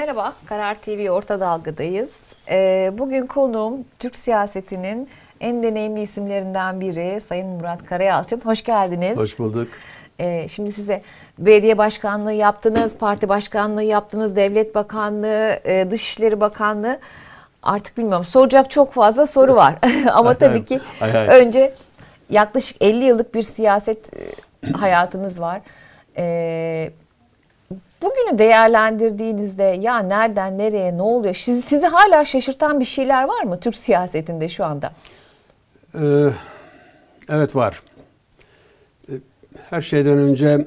Merhaba, Karar TV Orta Dalga'dayız. Ee, bugün konuğum Türk siyasetinin en deneyimli isimlerinden biri Sayın Murat Karayalçın. Hoş geldiniz. Hoş bulduk. Ee, şimdi size belediye başkanlığı yaptınız, parti başkanlığı yaptınız, devlet bakanlığı, e, dışişleri bakanlığı. Artık bilmiyorum soracak çok fazla soru var. Ama tabii ki önce yaklaşık 50 yıllık bir siyaset e, hayatınız var. Ee, Bugünü değerlendirdiğinizde ya nereden nereye ne oluyor? Sizi, sizi hala şaşırtan bir şeyler var mı Türk siyasetinde şu anda? Ee, evet var. Ee, her şeyden önce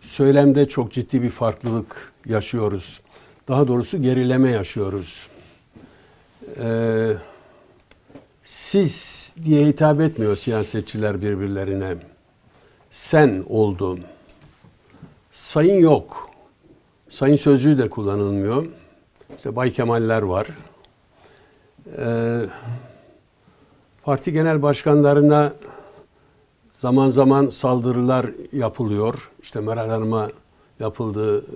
söylemde çok ciddi bir farklılık yaşıyoruz. Daha doğrusu gerileme yaşıyoruz. Ee, siz diye hitap etmiyor siyasetçiler birbirlerine. Sen oldun Sayın yok. Sayın sözcüğü de kullanılmıyor. İşte Bay Kemaller var. Ee, parti genel başkanlarına zaman zaman saldırılar yapılıyor. İşte Meral Hanım'a yapıldı, e,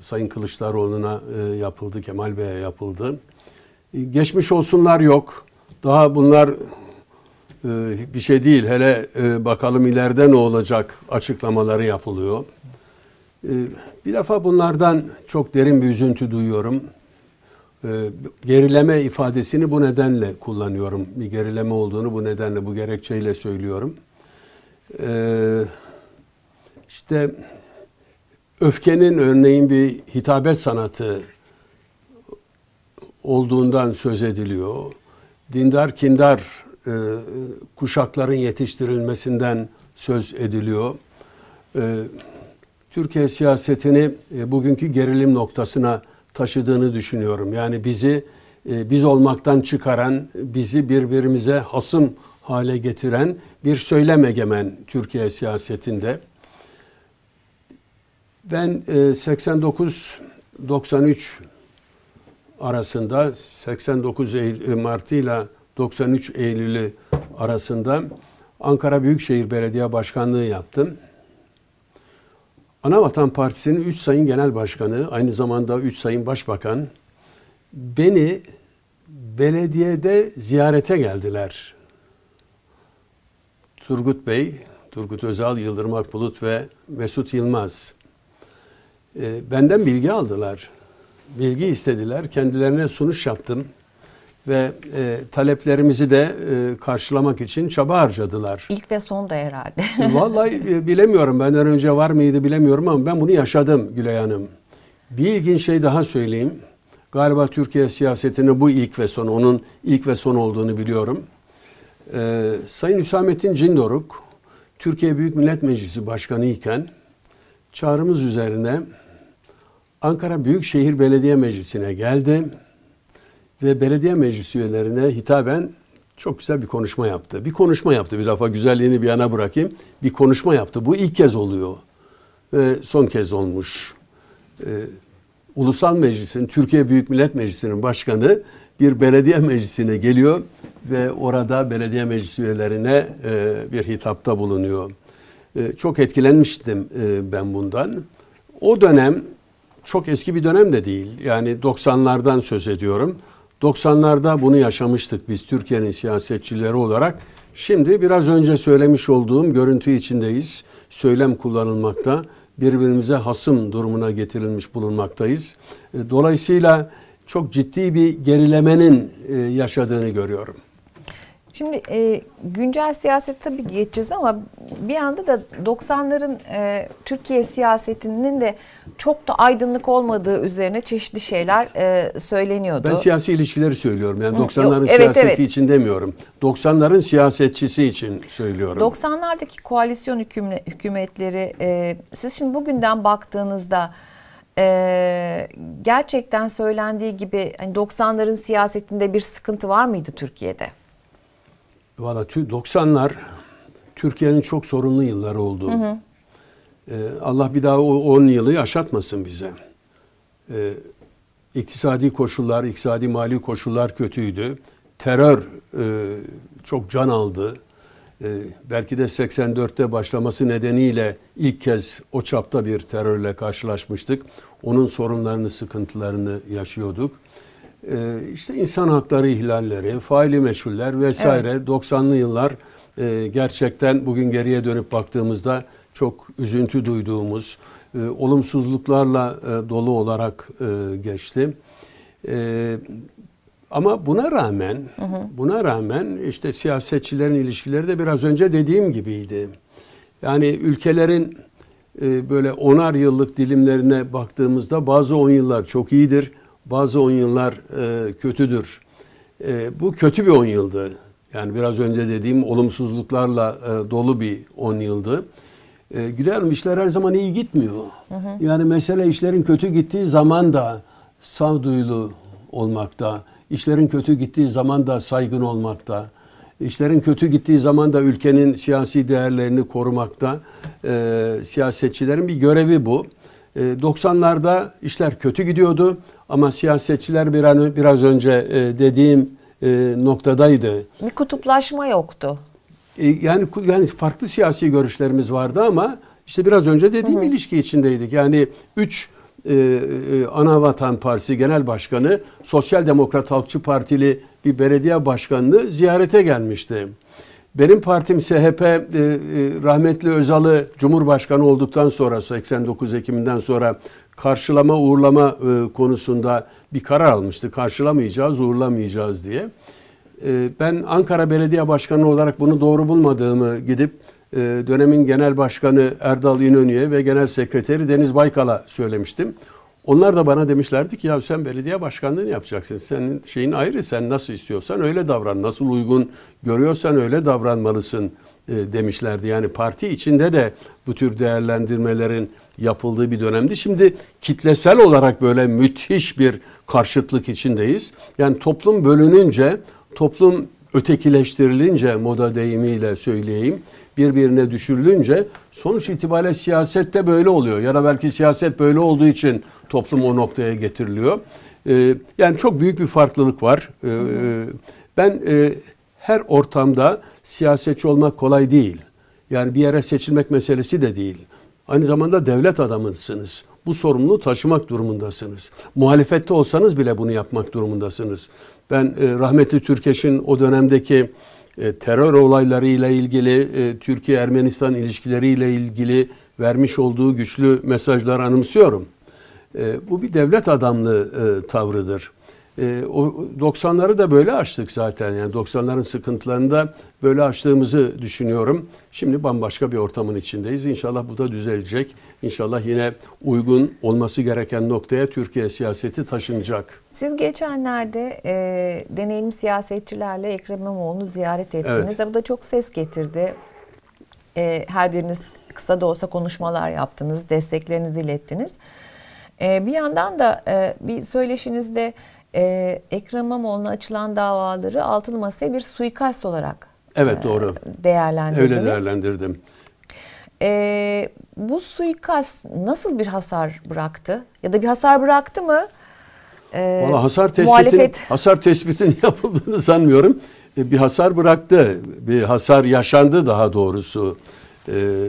Sayın Kılıçdaroğlu'na e, yapıldı, Kemal Bey'e yapıldı. E, geçmiş olsunlar yok. Daha bunlar e, bir şey değil. Hele e, bakalım ileride ne olacak açıklamaları yapılıyor. Ee, bir defa bunlardan çok derin bir üzüntü duyuyorum. Ee, gerileme ifadesini bu nedenle kullanıyorum. Bir gerileme olduğunu bu nedenle, bu gerekçeyle söylüyorum. Ee, işte öfkenin örneğin bir hitabet sanatı olduğundan söz ediliyor. Dindar kindar e, kuşakların yetiştirilmesinden söz ediliyor. Türkiye siyasetini e, bugünkü gerilim noktasına taşıdığını düşünüyorum. Yani bizi e, biz olmaktan çıkaran, bizi birbirimize hasım hale getiren bir söylem egemen Türkiye siyasetinde. Ben 89-93 e, arasında 89 Eylül, Mart ile 93 Eylül'ü arasında Ankara Büyükşehir Belediye Başkanlığı yaptım. Anavatan Partisi'nin 3 sayın genel başkanı, aynı zamanda 3 sayın başbakan beni belediyede ziyarete geldiler. Turgut Bey, Turgut Özal, Yıldırım Akbulut ve Mesut Yılmaz. E, benden bilgi aldılar. Bilgi istediler. Kendilerine sunuş yaptım ve e, taleplerimizi de e, karşılamak için çaba harcadılar. İlk ve son da herhalde. E, vallahi e, bilemiyorum. Benden önce var mıydı bilemiyorum ama ben bunu yaşadım Gülay Hanım. Bir ilginç şey daha söyleyeyim. Galiba Türkiye siyasetinde bu ilk ve son, onun ilk ve son olduğunu biliyorum. Ee, Sayın Hüsamettin Cindoruk, Türkiye Büyük Millet Meclisi Başkanı iken çağrımız üzerine Ankara Büyükşehir Belediye Meclisi'ne geldi ve belediye meclis üyelerine hitaben çok güzel bir konuşma yaptı. Bir konuşma yaptı bir defa güzelliğini bir yana bırakayım. Bir konuşma yaptı. Bu ilk kez oluyor ve son kez olmuş. Ee, Ulusal Meclis'in, Türkiye Büyük Millet Meclisi'nin başkanı bir belediye meclisine geliyor ve orada belediye meclis üyelerine e, bir hitapta bulunuyor. E, çok etkilenmiştim e, ben bundan. O dönem çok eski bir dönem de değil. Yani 90'lardan söz ediyorum. 90'larda bunu yaşamıştık biz Türkiye'nin siyasetçileri olarak. Şimdi biraz önce söylemiş olduğum görüntü içindeyiz. Söylem kullanılmakta, birbirimize hasım durumuna getirilmiş bulunmaktayız. E, dolayısıyla çok ciddi bir gerilemenin e, yaşadığını görüyorum. Şimdi e, güncel siyaset tabii geçeceğiz ama bir yanda da 90'ların e, Türkiye siyasetinin de çok da aydınlık olmadığı üzerine çeşitli şeyler e, söyleniyordu. Ben siyasi ilişkileri söylüyorum. Yani 90'ların evet, siyaseti evet. için demiyorum. 90'ların siyasetçisi için söylüyorum. 90'lardaki koalisyon hükümle, hükümetleri e, siz şimdi bugünden baktığınızda ee, gerçekten söylendiği gibi hani 90'ların siyasetinde bir sıkıntı var mıydı Türkiye'de? Valla 90'lar Türkiye'nin çok sorunlu yılları oldu. Hı hı. Ee, Allah bir daha o 10 yılı yaşatmasın bize. Ee, iktisadi koşullar, iktisadi mali koşullar kötüydü. Terör e, çok can aldı. E, belki de 84'te başlaması nedeniyle ilk kez o çapta bir terörle karşılaşmıştık. Onun sorunlarını, sıkıntılarını yaşıyorduk e, işte insan hakları ihlalleri, faili meşhuller vesaire evet. 90'lı yıllar e, gerçekten bugün geriye dönüp baktığımızda çok üzüntü duyduğumuz, e, olumsuzluklarla e, dolu olarak geçti. ama buna rağmen, buna rağmen işte siyasetçilerin ilişkileri de biraz önce dediğim gibiydi. Yani ülkelerin böyle onar yıllık dilimlerine baktığımızda bazı on yıllar çok iyidir bazı on yıllar e, kötüdür. E, bu kötü bir on yıldı. Yani biraz önce dediğim olumsuzluklarla e, dolu bir on yıldı. E, güderim işler her zaman iyi gitmiyor. Hı hı. Yani mesele işlerin kötü gittiği zaman da sağduyulu olmakta, işlerin kötü gittiği zaman da saygın olmakta, işlerin kötü gittiği zaman da ülkenin siyasi değerlerini korumakta. E, siyasetçilerin bir görevi bu. 90'larda ee, işler kötü gidiyordu ama siyasetçiler bir an biraz önce e, dediğim e, noktadaydı. Bir kutuplaşma yoktu. E, yani yani farklı siyasi görüşlerimiz vardı ama işte biraz önce dediğim hı hı. ilişki içindeydik. Yani üç e, Ana Vatan Partisi Genel Başkanı Sosyal Demokrat Halkçı Partili bir belediye başkanını ziyarete gelmişti. Benim partim SHP e, e, rahmetli Özal'ı Cumhurbaşkanı olduktan sonra 89 Ekim'den sonra karşılama uğurlama e, konusunda bir karar almıştı. Karşılamayacağız, uğurlamayacağız diye. E, ben Ankara Belediye Başkanı olarak bunu doğru bulmadığımı gidip e, dönemin Genel Başkanı Erdal İnönü'ye ve Genel Sekreteri Deniz Baykal'a söylemiştim. Onlar da bana demişlerdi ki ya sen belediye başkanlığını yapacaksın. Senin şeyin ayrı. Sen nasıl istiyorsan öyle davran. Nasıl uygun görüyorsan öyle davranmalısın e, demişlerdi. Yani parti içinde de bu tür değerlendirmelerin yapıldığı bir dönemdi. Şimdi kitlesel olarak böyle müthiş bir karşıtlık içindeyiz. Yani toplum bölününce, toplum ötekileştirilince moda deyimiyle söyleyeyim birbirine düşürülünce sonuç itibariyle siyasette böyle oluyor. Ya da belki siyaset böyle olduğu için toplum o noktaya getiriliyor. E, yani çok büyük bir farklılık var. E, ben e, her ortamda siyasetçi olmak kolay değil. Yani bir yere seçilmek meselesi de değil. Aynı zamanda devlet adamısınız. Bu sorumluluğu taşımak durumundasınız. Muhalefette olsanız bile bunu yapmak durumundasınız. Ben e, rahmetli Türkeş'in o dönemdeki e, terör olaylarıyla ilgili, e, Türkiye-Ermenistan ilişkileriyle ilgili vermiş olduğu güçlü mesajlar anımsıyorum. E, bu bir devlet adamlığı tavrıdır. Ee, o 90'ları da böyle açtık zaten. Yani 90'ların sıkıntılarını da böyle açtığımızı düşünüyorum. Şimdi bambaşka bir ortamın içindeyiz. İnşallah bu da düzelecek. İnşallah yine uygun olması gereken noktaya Türkiye siyaseti taşınacak. Siz geçenlerde e, deneyimli siyasetçilerle Ekrem İmamoğlu'nu ziyaret ettiniz. Evet. Bu da çok ses getirdi. E, her biriniz kısa da olsa konuşmalar yaptınız, desteklerinizi ilettiniz. E, bir yandan da e, bir söyleşinizde e, Ekrem İmamoğlu'na açılan davaları Altın Masa'ya bir suikast olarak Evet e, Değerlendirdiniz. Öyle değerlendirdim. E, bu suikast nasıl bir hasar bıraktı? Ya da bir hasar bıraktı mı? E, ee, Valla hasar muhalefet... hasar tespitinin yapıldığını sanmıyorum. E, bir hasar bıraktı. Bir hasar yaşandı daha doğrusu. E,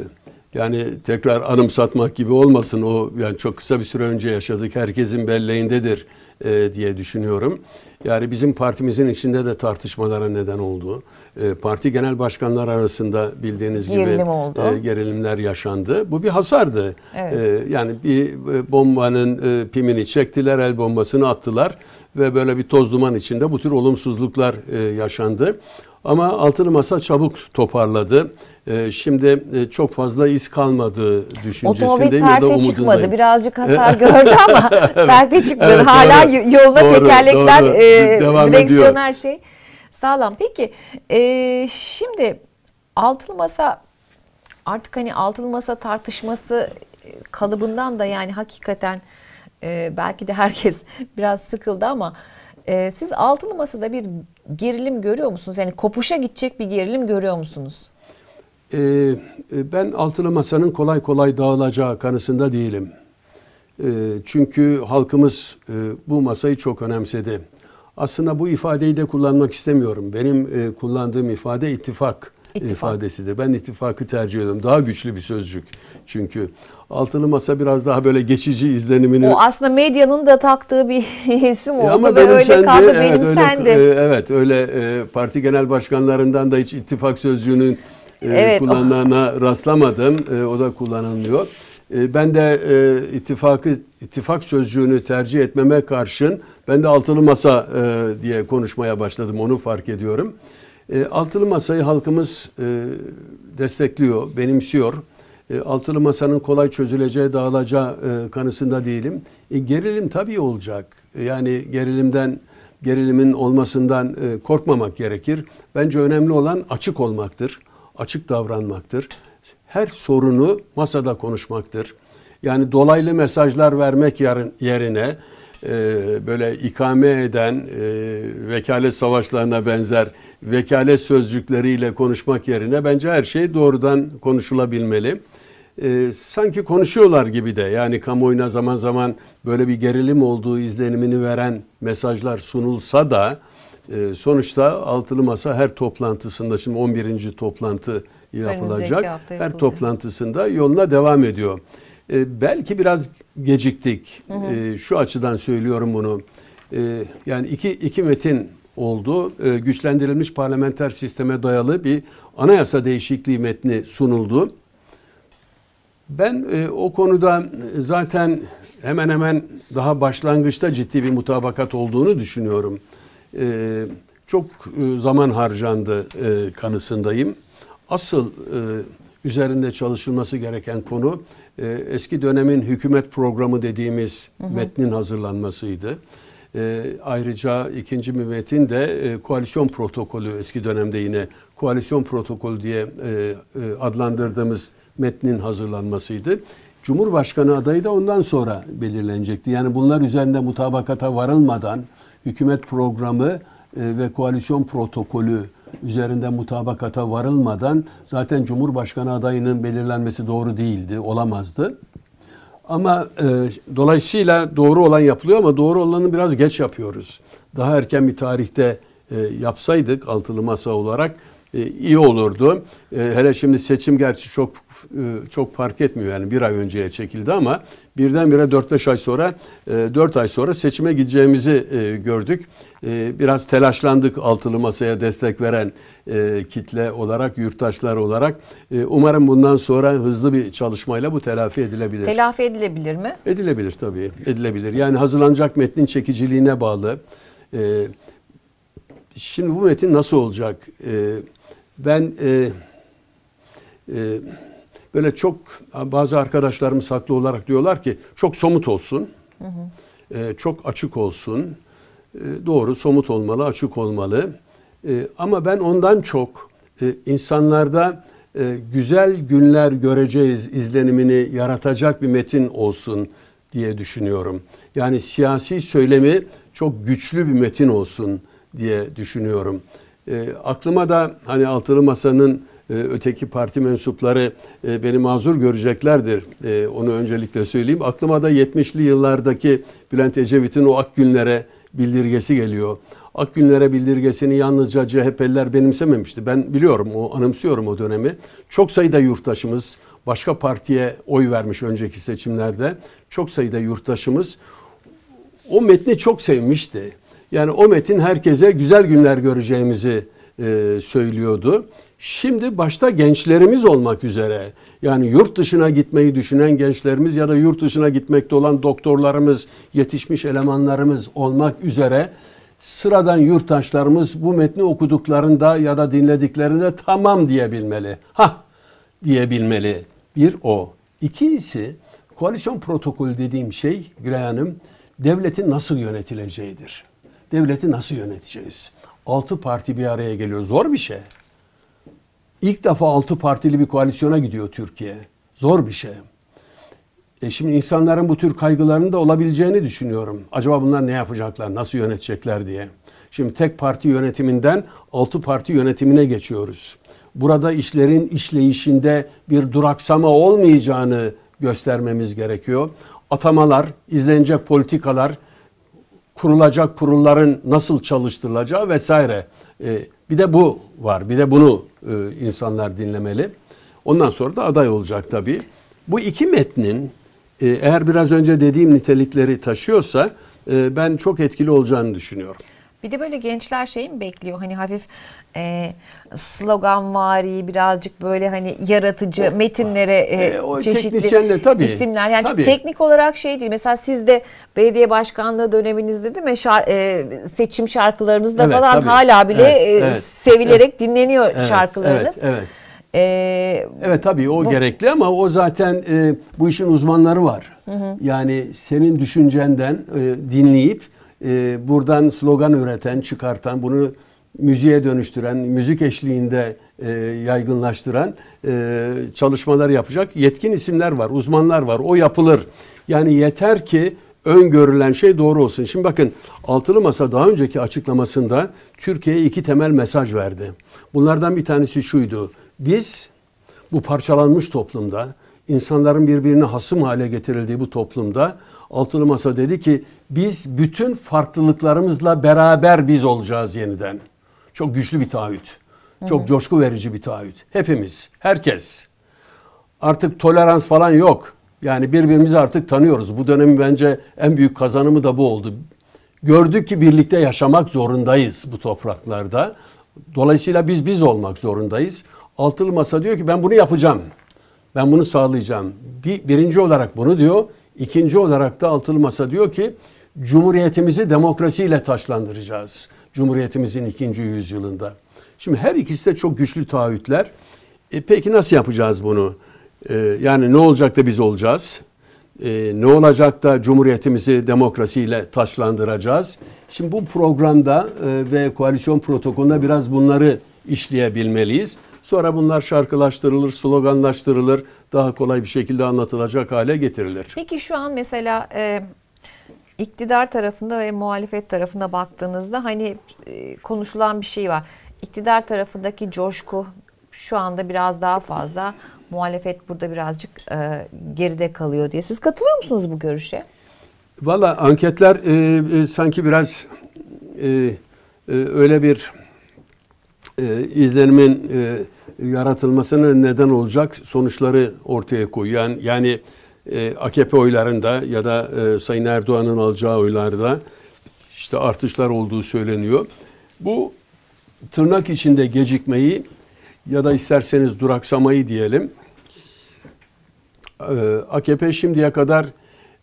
yani tekrar anımsatmak gibi olmasın o yani çok kısa bir süre önce yaşadık. Herkesin belleğindedir. E, diye düşünüyorum. Yani bizim partimizin içinde de tartışmalara neden oldu. E, parti genel başkanlar arasında bildiğiniz Gerilim gibi oldu. E, gerilimler yaşandı. Bu bir hasardı. Evet. yani bir bombanın pimini çektiler, el bombasını attılar ve böyle bir toz duman içinde bu tür olumsuzluklar yaşandı. Ama altını masa çabuk toparladı. Ee, şimdi e, çok fazla iz kalmadı düşüncesindeyim ya da umudundayım. çıkmadı. Birazcık hasar gördü ama perde çıktı. Evet, Hala doğru, yolda doğru, tekerlekler, doğru. E, Devam direksiyon ediyor. her şey sağlam. Peki e, şimdi altılı masa artık hani altılı masa tartışması e, kalıbından da yani hakikaten e, belki de herkes biraz sıkıldı ama... E, siz altılı masada bir gerilim görüyor musunuz? Yani kopuşa gidecek bir gerilim görüyor musunuz? Ee, e, ben altılı masanın kolay kolay dağılacağı kanısında değilim. E, çünkü halkımız e, bu masayı çok önemsedi. Aslında bu ifadeyi de kullanmak istemiyorum. Benim e, kullandığım ifade ittifak, ittifak ifadesidir. Ben ittifakı tercih ediyorum. Daha güçlü bir sözcük çünkü altılı masa biraz daha böyle geçici izlenimini... O aslında medyanın da taktığı bir isim oldu e ama benim öyle kaldı evet, benimsendi. Öyle, e, evet öyle e, parti genel başkanlarından da hiç ittifak sözcüğünün e, evet, oh. kullanılana rastlamadım. E, o da kullanılmıyor. E, ben de e, ittifakı ittifak sözcüğünü tercih etmeme karşın ben de altılı masa e, diye konuşmaya başladım. Onu fark ediyorum. E, altılı masayı halkımız e, destekliyor, benimsiyor e, altılı masanın kolay çözüleceği, dağılacağı e, kanısında değilim. E, gerilim tabii olacak. E, yani gerilimden gerilimin olmasından korkmamak gerekir. Bence önemli olan açık olmaktır. Açık davranmaktır. Her sorunu masada konuşmaktır. Yani dolaylı mesajlar vermek yerine böyle ikame eden e, vekalet savaşlarına benzer vekalet sözcükleriyle konuşmak yerine bence her şey doğrudan konuşulabilmeli e, sanki konuşuyorlar gibi de yani kamuoyuna zaman zaman böyle bir gerilim olduğu izlenimini veren mesajlar sunulsa da e, sonuçta altılı masa her toplantısında şimdi 11. toplantı yapılacak. Her toplantısında yoluna devam ediyor. E, belki biraz geciktik. Hı hı. E, şu açıdan söylüyorum bunu. E, yani iki, iki metin oldu. E, güçlendirilmiş parlamenter sisteme dayalı bir anayasa değişikliği metni sunuldu. Ben e, o konuda zaten hemen hemen daha başlangıçta ciddi bir mutabakat olduğunu düşünüyorum. E, çok e, zaman harcandı e, kanısındayım. Asıl e, üzerinde çalışılması gereken konu e, eski dönemin hükümet programı dediğimiz hı hı. metnin hazırlanmasıydı. E, ayrıca ikinci müvvetin de e, koalisyon protokolü eski dönemde yine koalisyon protokolü diye e, e, adlandırdığımız metnin hazırlanmasıydı. Cumhurbaşkanı adayı da ondan sonra belirlenecekti. Yani bunlar üzerinde mutabakata varılmadan hükümet programı e, ve koalisyon protokolü üzerinde mutabakata varılmadan zaten Cumhurbaşkanı adayının belirlenmesi doğru değildi, olamazdı. Ama e, dolayısıyla doğru olan yapılıyor ama doğru olanı biraz geç yapıyoruz. Daha erken bir tarihte e, yapsaydık altılı masa olarak e, iyi olurdu. E, hele şimdi seçim gerçi çok e, çok fark etmiyor yani bir ay önceye çekildi ama birdenbire 4-5 ay sonra 4 ay sonra seçime gideceğimizi gördük. Biraz telaşlandık altılı masaya destek veren kitle olarak, yurttaşlar olarak. Umarım bundan sonra hızlı bir çalışmayla bu telafi edilebilir. Telafi edilebilir mi? Edilebilir tabii. Edilebilir. Yani hazırlanacak metnin çekiciliğine bağlı. Şimdi bu metin nasıl olacak? Nasıl olacak? ben e, e, böyle çok bazı arkadaşlarımız haklı olarak diyorlar ki çok somut olsun, hı hı. E, çok açık olsun. E, doğru somut olmalı, açık olmalı. E, ama ben ondan çok e, insanlarda e, güzel günler göreceğiz izlenimini yaratacak bir metin olsun diye düşünüyorum. Yani siyasi söylemi çok güçlü bir metin olsun diye düşünüyorum. E, aklıma da hani altılı masanın e, öteki parti mensupları e, beni mazur göreceklerdir. E, onu öncelikle söyleyeyim. Aklıma da 70'li yıllardaki Bülent Ecevit'in o ak günlere bildirgesi geliyor. Ak günlere bildirgesini yalnızca CHP'liler benimsememişti. Ben biliyorum, o anımsıyorum o dönemi. Çok sayıda yurttaşımız başka partiye oy vermiş önceki seçimlerde. Çok sayıda yurttaşımız o metni çok sevmişti. Yani o metin herkese güzel günler göreceğimizi e, söylüyordu. Şimdi başta gençlerimiz olmak üzere yani yurt dışına gitmeyi düşünen gençlerimiz ya da yurt dışına gitmekte olan doktorlarımız, yetişmiş elemanlarımız olmak üzere sıradan yurttaşlarımız bu metni okuduklarında ya da dinlediklerinde tamam diyebilmeli. Ha diyebilmeli. Bir o. İkincisi koalisyon protokolü dediğim şey Gülay Hanım devletin nasıl yönetileceğidir devleti nasıl yöneteceğiz? Altı parti bir araya geliyor. Zor bir şey. İlk defa altı partili bir koalisyona gidiyor Türkiye. Zor bir şey. E şimdi insanların bu tür kaygılarının da olabileceğini düşünüyorum. Acaba bunlar ne yapacaklar, nasıl yönetecekler diye. Şimdi tek parti yönetiminden altı parti yönetimine geçiyoruz. Burada işlerin işleyişinde bir duraksama olmayacağını göstermemiz gerekiyor. Atamalar, izlenecek politikalar, kurulacak kurulların nasıl çalıştırılacağı vesaire. Ee, bir de bu var. Bir de bunu e, insanlar dinlemeli. Ondan sonra da aday olacak tabii. Bu iki metnin e, eğer biraz önce dediğim nitelikleri taşıyorsa e, ben çok etkili olacağını düşünüyorum. Bir de böyle gençler şey mi bekliyor? Hani hafif e, sloganvari birazcık böyle hani yaratıcı o, metinlere e, e o çeşitli tabii, isimler. Yani tabii. teknik olarak şey değil. Mesela siz de belediye başkanlığı döneminizde değil mi? Şar, e, seçim şarkılarınızda evet, falan tabii. hala bile evet, e, evet, sevilerek evet, dinleniyor evet, şarkılarınız. Evet, evet. Ee, evet tabii o bu, gerekli ama o zaten e, bu işin uzmanları var. Hı hı. Yani senin düşüncenden e, dinleyip e, buradan slogan üreten, çıkartan, bunu müziğe dönüştüren, müzik eşliğinde e, yaygınlaştıran e, çalışmalar yapacak yetkin isimler var, uzmanlar var. O yapılır. Yani yeter ki öngörülen şey doğru olsun. Şimdi bakın Altılı Masa daha önceki açıklamasında Türkiye'ye iki temel mesaj verdi. Bunlardan bir tanesi şuydu. Biz bu parçalanmış toplumda insanların birbirini hasım hale getirildiği bu toplumda Altılı Masa dedi ki biz bütün farklılıklarımızla beraber biz olacağız yeniden. Çok güçlü bir taahhüt. Çok hı hı. coşku verici bir taahhüt. Hepimiz, herkes. Artık tolerans falan yok. Yani birbirimizi artık tanıyoruz. Bu dönemin bence en büyük kazanımı da bu oldu. Gördük ki birlikte yaşamak zorundayız bu topraklarda. Dolayısıyla biz biz olmak zorundayız. Altılı Masa diyor ki ben bunu yapacağım. Ben bunu sağlayacağım. Bir, birinci olarak bunu diyor. İkinci olarak da altılı masa diyor ki Cumhuriyetimizi demokrasiyle taşlandıracağız. Cumhuriyetimizin ikinci yüzyılında. Şimdi her ikisi de çok güçlü taahhütler. E peki nasıl yapacağız bunu? E, yani ne olacak da biz olacağız? E, ne olacak da Cumhuriyetimizi demokrasiyle taşlandıracağız? Şimdi bu programda e, ve koalisyon protokolünde biraz bunları işleyebilmeliyiz. Sonra bunlar şarkılaştırılır, sloganlaştırılır. Daha kolay bir şekilde anlatılacak hale getirilir. Peki şu an mesela e, iktidar tarafında ve muhalefet tarafına baktığınızda hani e, konuşulan bir şey var. İktidar tarafındaki coşku şu anda biraz daha fazla. Muhalefet burada birazcık e, geride kalıyor diye. Siz katılıyor musunuz bu görüşe? Valla anketler e, e, sanki biraz e, e, öyle bir e, izlenimin e, yaratılmasına neden olacak sonuçları ortaya koyuyor. Yani, yani e, AKP oylarında ya da e, Sayın Erdoğan'ın alacağı oylarda işte artışlar olduğu söyleniyor. Bu tırnak içinde gecikmeyi ya da isterseniz duraksamayı diyelim. E, AKP şimdiye kadar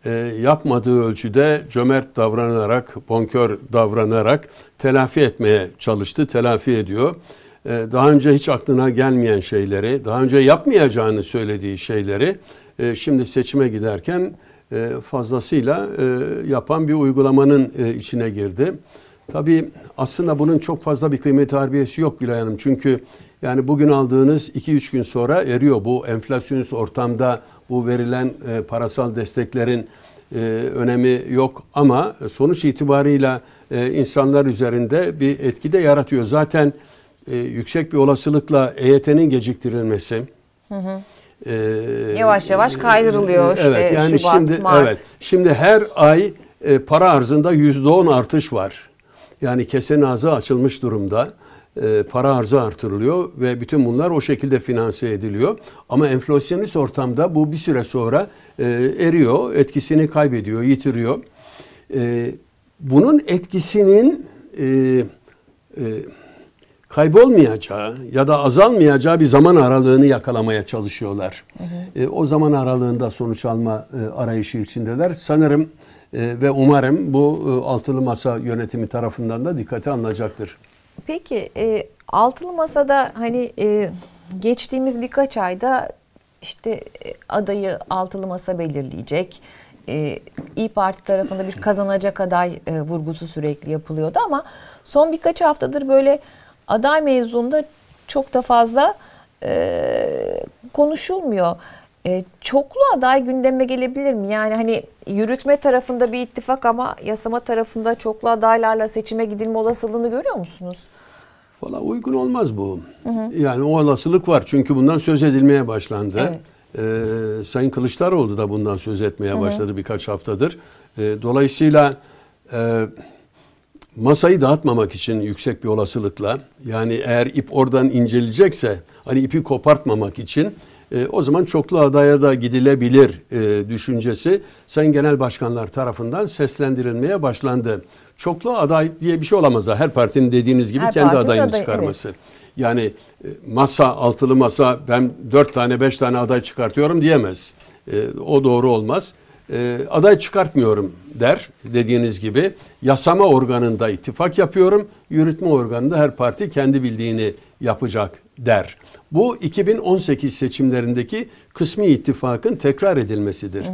e, yapmadığı ölçüde cömert davranarak, bonkör davranarak telafi etmeye çalıştı, telafi ediyor. E, daha önce hiç aklına gelmeyen şeyleri, daha önce yapmayacağını söylediği şeyleri e, şimdi seçime giderken e, fazlasıyla e, yapan bir uygulamanın e, içine girdi. Tabii aslında bunun çok fazla bir kıymet harbiyesi yok Gülay Hanım. Çünkü yani bugün aldığınız 2-3 gün sonra eriyor. Bu enflasyonist ortamda bu verilen e, parasal desteklerin e, önemi yok ama sonuç itibarıyla e, insanlar üzerinde bir etki de yaratıyor. Zaten e, yüksek bir olasılıkla EYT'nin geciktirilmesi. Hı hı. E, yavaş yavaş kaydırılıyor e, işte evet, yani Şubat, şimdi, Mart. Evet, şimdi her ay e, para arzında %10 artış var. Yani kesen ağzı açılmış durumda. E, para arzı artırılıyor ve bütün bunlar o şekilde finanse ediliyor. Ama enflasyonist ortamda bu bir süre sonra e, eriyor, etkisini kaybediyor, yitiriyor. E, bunun etkisinin kaybolmayacağı ya da azalmayacağı bir zaman aralığını yakalamaya çalışıyorlar. Hı hı. o zaman aralığında sonuç alma arayışı içindeler. Sanırım ve umarım bu altılı masa yönetimi tarafından da dikkate alınacaktır. Peki e, altılı masada hani e, geçtiğimiz birkaç ayda işte e, adayı altılı masa belirleyecek. E, İyi Parti tarafında bir kazanacak aday e, vurgusu sürekli yapılıyordu ama son birkaç haftadır böyle aday mevzunda çok da fazla e, konuşulmuyor. E, çoklu aday gündeme gelebilir mi? Yani hani yürütme tarafında bir ittifak ama yasama tarafında çoklu adaylarla seçime gidilme olasılığını görüyor musunuz? Valla uygun olmaz bu. Hı hı. Yani o olasılık var. Çünkü bundan söz edilmeye başlandı. Evet. Ee, Sayın Kılıçdaroğlu da bundan söz etmeye hı hı. başladı birkaç haftadır. Ee, dolayısıyla e, masayı dağıtmamak için yüksek bir olasılıkla yani eğer ip oradan incelecekse hani ipi kopartmamak için e, o zaman çoklu adaya da gidilebilir e, düşüncesi Sayın Genel Başkanlar tarafından seslendirilmeye başlandı. Çoklu aday diye bir şey olamaz da her partinin dediğiniz gibi her kendi adayını aday, çıkarması. Evet. Yani e, masa, altılı masa ben dört tane beş tane aday çıkartıyorum diyemez. E, o doğru olmaz e, aday çıkartmıyorum der dediğiniz gibi. Yasama organında ittifak yapıyorum, yürütme organında her parti kendi bildiğini yapacak der. Bu 2018 seçimlerindeki kısmi ittifakın tekrar edilmesidir. Hı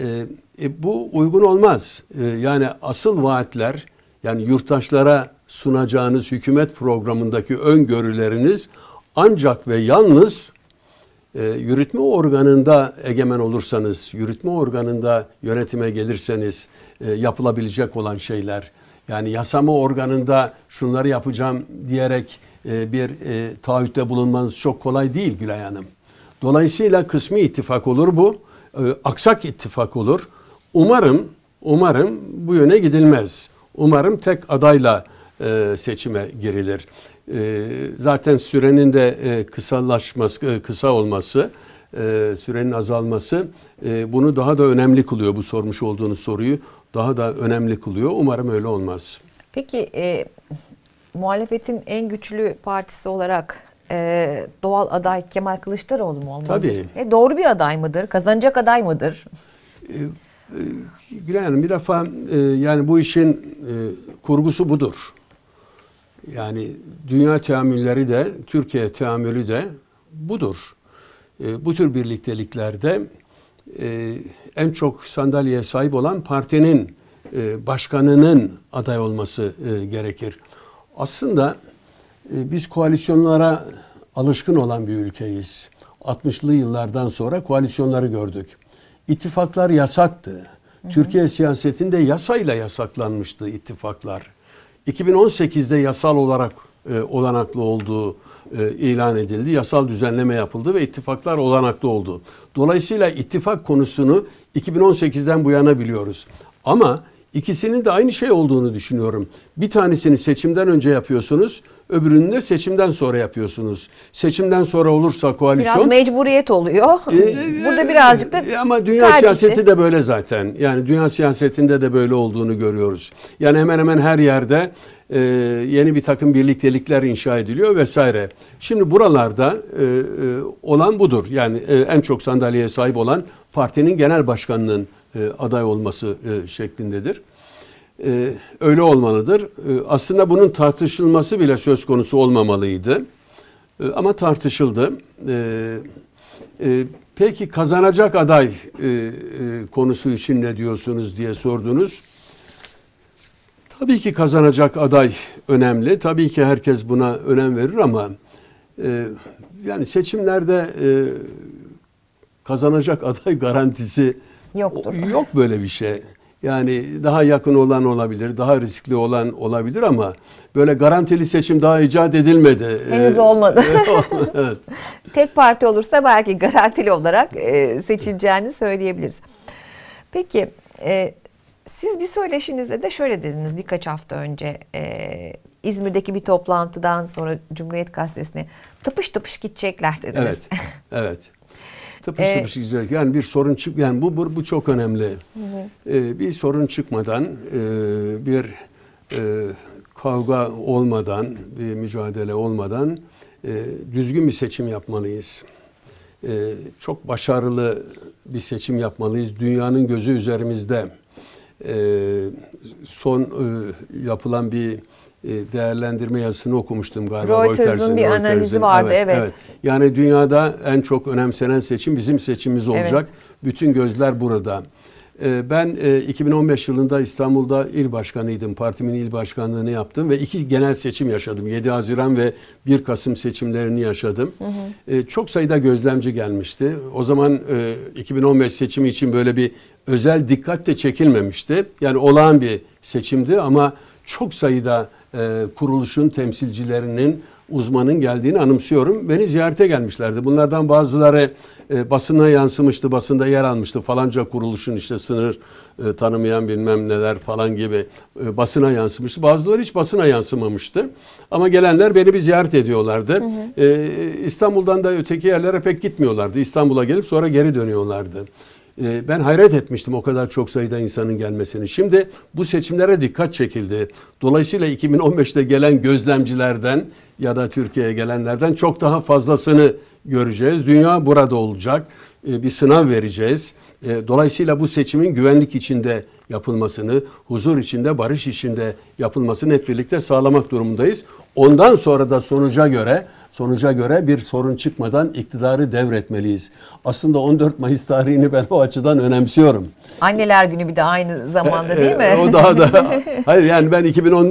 ee, hı. E, bu uygun olmaz. E, yani asıl vaatler yani yurttaşlara sunacağınız hükümet programındaki öngörüleriniz ancak ve yalnız e, yürütme organında egemen olursanız, yürütme organında yönetime gelirseniz e, yapılabilecek olan şeyler. Yani yasama organında şunları yapacağım diyerek e, bir e, taahhütte bulunmanız çok kolay değil Gülay Hanım. Dolayısıyla kısmi ittifak olur bu. E, aksak ittifak olur. Umarım, umarım bu yöne gidilmez. Umarım tek adayla seçime girilir. Zaten sürenin de kısalaşması, kısa olması, sürenin azalması bunu daha da önemli kılıyor. Bu sormuş olduğunuz soruyu daha da önemli kılıyor. Umarım öyle olmaz. Peki muhalefetin en güçlü partisi olarak e, doğal aday Kemal Kılıçdaroğlu mu olmalı? Tabii. E, doğru bir aday mıdır? Kazanacak aday mıdır? E, e, Gülay Hanım bir defa e, yani bu işin e, kurgusu budur. Yani dünya teamülleri de Türkiye teamülü de budur. E, bu tür birlikteliklerde e, en çok sandalyeye sahip olan partinin e, başkanının aday olması e, gerekir. Aslında e, biz koalisyonlara alışkın olan bir ülkeyiz. 60'lı yıllardan sonra koalisyonları gördük. İttifaklar yasaktı. Hı hı. Türkiye siyasetinde yasayla yasaklanmıştı ittifaklar. 2018'de yasal olarak e, olanaklı olduğu e, ilan edildi. Yasal düzenleme yapıldı ve ittifaklar olanaklı oldu. Dolayısıyla ittifak konusunu 2018'den bu yana biliyoruz. Ama ikisinin de aynı şey olduğunu düşünüyorum. Bir tanesini seçimden önce yapıyorsunuz, öbürünü de seçimden sonra yapıyorsunuz. Seçimden sonra olursa koalisyon... Biraz mecburiyet oluyor. E, Burada e, birazcık da e, Ama dünya tercihti. siyaseti de böyle zaten. Yani dünya siyasetinde de böyle olduğunu görüyoruz. Yani hemen hemen her yerde e, yeni bir takım birliktelikler inşa ediliyor vesaire. Şimdi buralarda e, e, olan budur. Yani e, en çok sandalyeye sahip olan partinin genel başkanının e, aday olması e, şeklindedir. E, öyle olmalıdır. aslında bunun tartışılması bile söz konusu olmamalıydı. ama tartışıldı. peki kazanacak aday konusu için ne diyorsunuz diye sordunuz. Tabii ki kazanacak aday önemli. Tabii ki herkes buna önem verir ama yani seçimlerde kazanacak aday garantisi yoktur. Yok böyle bir şey. Yani daha yakın olan olabilir, daha riskli olan olabilir ama böyle garantili seçim daha icat edilmedi. Henüz ee, olmadı. evet. Tek parti olursa belki garantili olarak e, seçileceğini söyleyebiliriz. Peki e, siz bir söyleşinizde de şöyle dediniz birkaç hafta önce e, İzmir'deki bir toplantıdan sonra Cumhuriyet Gazetesi'ne tıpış tıpış gidecekler dediniz. Evet, evet. Tıpış ee, tıpış gidecek. Yani bir sorun çık yani bu bu, bu çok önemli. Ee, bir sorun çıkmadan e, bir e, kavga olmadan, bir mücadele olmadan e, düzgün bir seçim yapmalıyız. E, çok başarılı bir seçim yapmalıyız. Dünyanın gözü üzerimizde. E, son e, yapılan bir e, değerlendirme yazısını okumuştum galiba. Reuters'ın bir Reuters'ın. analizi vardı evet, evet. evet. Yani dünyada en çok önemsenen seçim bizim seçimimiz olacak. Evet. Bütün gözler burada. E, ben 2015 e, yılında İstanbul'da il başkanıydım. Partimin il başkanlığını yaptım ve iki genel seçim yaşadım. 7 Haziran ve 1 Kasım seçimlerini yaşadım. Hı hı. Çok sayıda gözlemci gelmişti. O zaman 2015 seçimi için böyle bir özel dikkat de çekilmemişti. Yani olağan bir seçimdi ama çok sayıda e, kuruluşun temsilcilerinin uzmanın geldiğini anımsıyorum. Beni ziyarete gelmişlerdi. Bunlardan bazıları e, basına yansımıştı, basında yer almıştı. Falanca kuruluşun işte sınır e, tanımayan bilmem neler falan gibi e, basına yansımıştı. Bazıları hiç basına yansımamıştı. Ama gelenler beni bir ziyaret ediyorlardı. Hı hı. E, İstanbul'dan da öteki yerlere pek gitmiyorlardı. İstanbul'a gelip sonra geri dönüyorlardı. Ee, ben hayret etmiştim o kadar çok sayıda insanın gelmesini. Şimdi bu seçimlere dikkat çekildi. Dolayısıyla 2015'te gelen gözlemcilerden ya da Türkiye'ye gelenlerden çok daha fazlasını göreceğiz. Dünya burada olacak. Ee, bir sınav vereceğiz. E, dolayısıyla bu seçimin güvenlik içinde yapılmasını, huzur içinde, barış içinde yapılmasını hep birlikte sağlamak durumundayız. Ondan sonra da sonuca göre sonuca göre bir sorun çıkmadan iktidarı devretmeliyiz. Aslında 14 Mayıs tarihini ben o açıdan önemsiyorum. Anneler Günü bir de aynı zamanda değil mi? E, e, o daha da hayır yani ben 2010 e,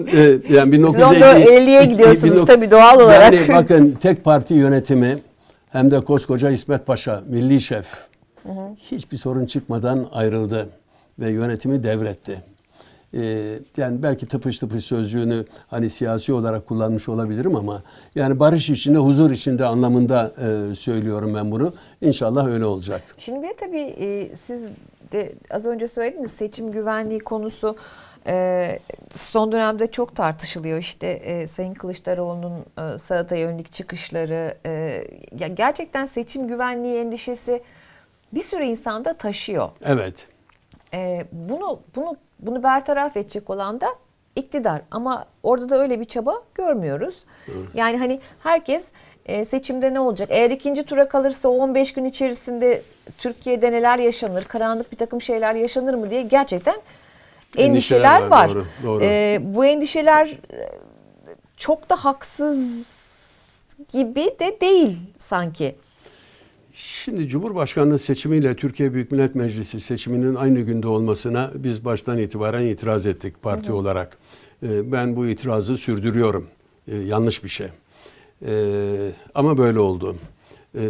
yani 1950'ye gidiyorsunuz 19, tabii doğal olarak. Yani bakın tek parti yönetimi hem de koskoca İsmet Paşa milli şef Hı Hiçbir sorun çıkmadan ayrıldı ve yönetimi devretti. Ee, yani belki tıpış tıpış sözcüğünü hani siyasi olarak kullanmış olabilirim ama yani barış içinde, huzur içinde anlamında e, söylüyorum ben bunu. İnşallah öyle olacak. Şimdi bir de tabii e, siz de az önce söylediniz seçim güvenliği konusu e, son dönemde çok tartışılıyor. İşte e, Sayın Kılıçdaroğlu'nun e, Sağatay'a yönelik çıkışları. E, ya gerçekten seçim güvenliği endişesi bir sürü insanda taşıyor. Evet. Ee, bunu bunu bunu bertaraf edecek olan da iktidar ama orada da öyle bir çaba görmüyoruz. Evet. Yani hani herkes e, seçimde ne olacak? Eğer ikinci tura kalırsa 15 gün içerisinde Türkiye'de neler yaşanır, karanlık bir takım şeyler yaşanır mı diye gerçekten endişeler, endişeler var. var. Doğru, doğru. E, bu endişeler e, çok da haksız gibi de değil sanki. Şimdi Cumhurbaşkanlığı seçimiyle Türkiye Büyük Millet Meclisi seçiminin aynı günde olmasına biz baştan itibaren itiraz ettik parti evet. olarak. Ee, ben bu itirazı sürdürüyorum. Ee, yanlış bir şey. Ee, ama böyle oldu.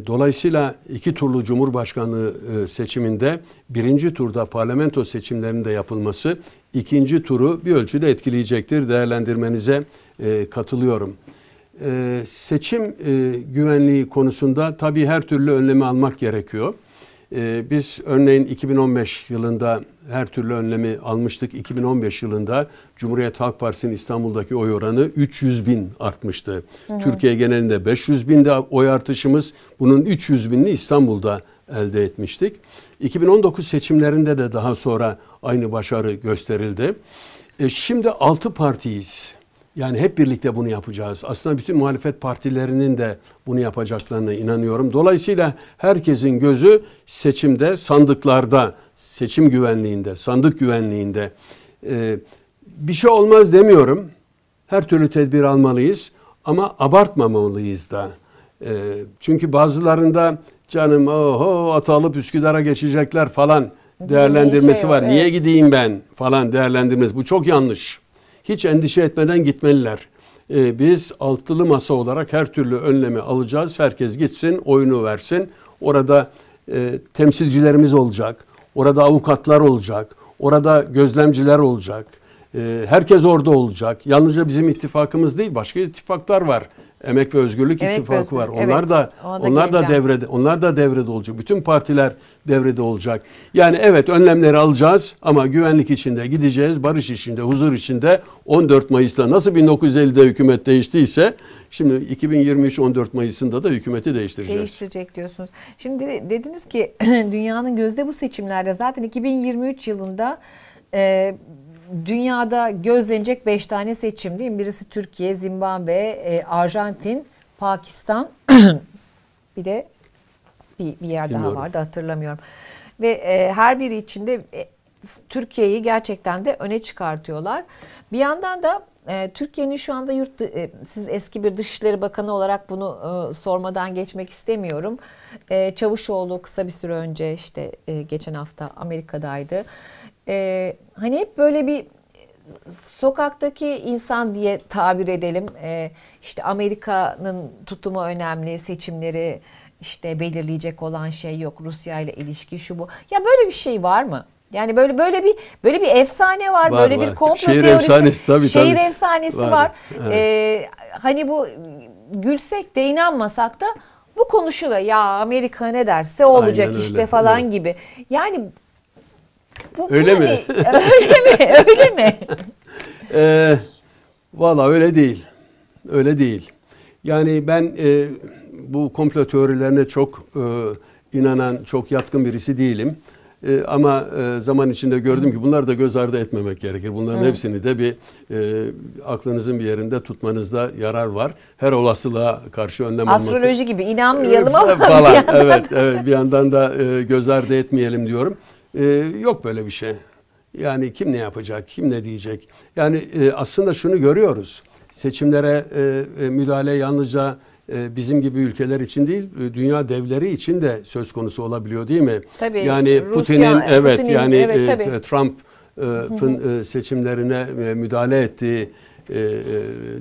Dolayısıyla iki turlu Cumhurbaşkanlığı e, seçiminde birinci turda parlamento seçimlerinin de yapılması ikinci turu bir ölçüde etkileyecektir. Değerlendirmenize e, katılıyorum e, seçim e, güvenliği konusunda tabii her türlü önlemi almak gerekiyor. E, biz örneğin 2015 yılında her türlü önlemi almıştık. 2015 yılında Cumhuriyet Halk Partisi'nin İstanbul'daki oy oranı 300 bin artmıştı. Hı hı. Türkiye genelinde 500 bin de oy artışımız bunun 300 binini İstanbul'da elde etmiştik. 2019 seçimlerinde de daha sonra aynı başarı gösterildi. E, şimdi 6 partiyiz. Yani hep birlikte bunu yapacağız. Aslında bütün muhalefet partilerinin de bunu yapacaklarına inanıyorum. Dolayısıyla herkesin gözü seçimde, sandıklarda, seçim güvenliğinde, sandık güvenliğinde. Ee, bir şey olmaz demiyorum. Her türlü tedbir almalıyız ama abartmamalıyız da. Ee, çünkü bazılarında canım oho atı alıp Üsküdar'a geçecekler falan değerlendirmesi şey var. Niye gideyim ben falan değerlendirmesi. Bu çok yanlış hiç endişe etmeden gitmeliler. E, biz altılı masa olarak her türlü önlemi alacağız. Herkes gitsin, oyunu versin. Orada e, temsilcilerimiz olacak. Orada avukatlar olacak. Orada gözlemciler olacak. E, herkes orada olacak. Yalnızca bizim ittifakımız değil, başka ittifaklar var. Emek ve Özgürlük Emek İttifakı ve Özgürlük. var. Onlar da da onlar da devrede onlar da devrede olacak. Bütün partiler devrede olacak. Yani evet önlemleri alacağız ama güvenlik içinde gideceğiz, barış içinde, huzur içinde 14 Mayıs'ta nasıl 1950'de hükümet değiştiyse şimdi 2023 14 Mayıs'ında da hükümeti değiştireceğiz. Değiştirecek diyorsunuz. Şimdi dediniz ki dünyanın gözde bu seçimlerde zaten 2023 yılında e, dünyada gözlenecek 5 tane seçim değil mi? Birisi Türkiye, Zimbabwe, e, Arjantin, Pakistan bir de bir, bir yer Bilmiyorum. daha vardı hatırlamıyorum. Ve e, her biri içinde e, Türkiye'yi gerçekten de öne çıkartıyorlar. Bir yandan da e, Türkiye'nin şu anda yurt e, siz eski bir Dışişleri Bakanı olarak bunu e, sormadan geçmek istemiyorum. E, Çavuşoğlu kısa bir süre önce işte e, geçen hafta Amerika'daydı. E, hani hep böyle bir sokaktaki insan diye tabir edelim. E, işte Amerika'nın tutumu önemli, seçimleri işte belirleyecek olan şey yok. Rusya ile ilişki şu bu. Ya böyle bir şey var mı? Yani böyle böyle bir böyle bir efsane var, var böyle var. bir komplo şehir teorisi, efsanesi, tabii, şehir tabii. efsanesi var. var. Evet. Ee, hani bu gülsek de inanmasak da bu konuşuluyor. Ya Amerika ne derse olacak Aynen işte falan evet. gibi. Yani bu, öyle mi? öyle mi? Öyle mi? ee, Valla öyle değil. Öyle değil. Yani ben e, bu komplo teorilerine çok e, inanan, çok yatkın birisi değilim. E, ama e, zaman içinde gördüm ki bunlar da göz ardı etmemek gerekir. Bunların evet. hepsini de bir e, aklınızın bir yerinde tutmanızda yarar var. Her olasılığa karşı önlem almak. Astroloji gibi inanmayalım e, ama. E, falan. evet, evet. Bir yandan da e, göz ardı etmeyelim diyorum. Ee, yok böyle bir şey. Yani kim ne yapacak, kim ne diyecek? Yani e, aslında şunu görüyoruz. Seçimlere e, e müdahale yalnızca e, bizim gibi ülkeler için değil e, dünya devleri için de söz konusu olabiliyor değil mi? Tabii. Yani Putin'in evet Putin yani evet, tabii. Trump'ın seçimlerine müdahale ettiği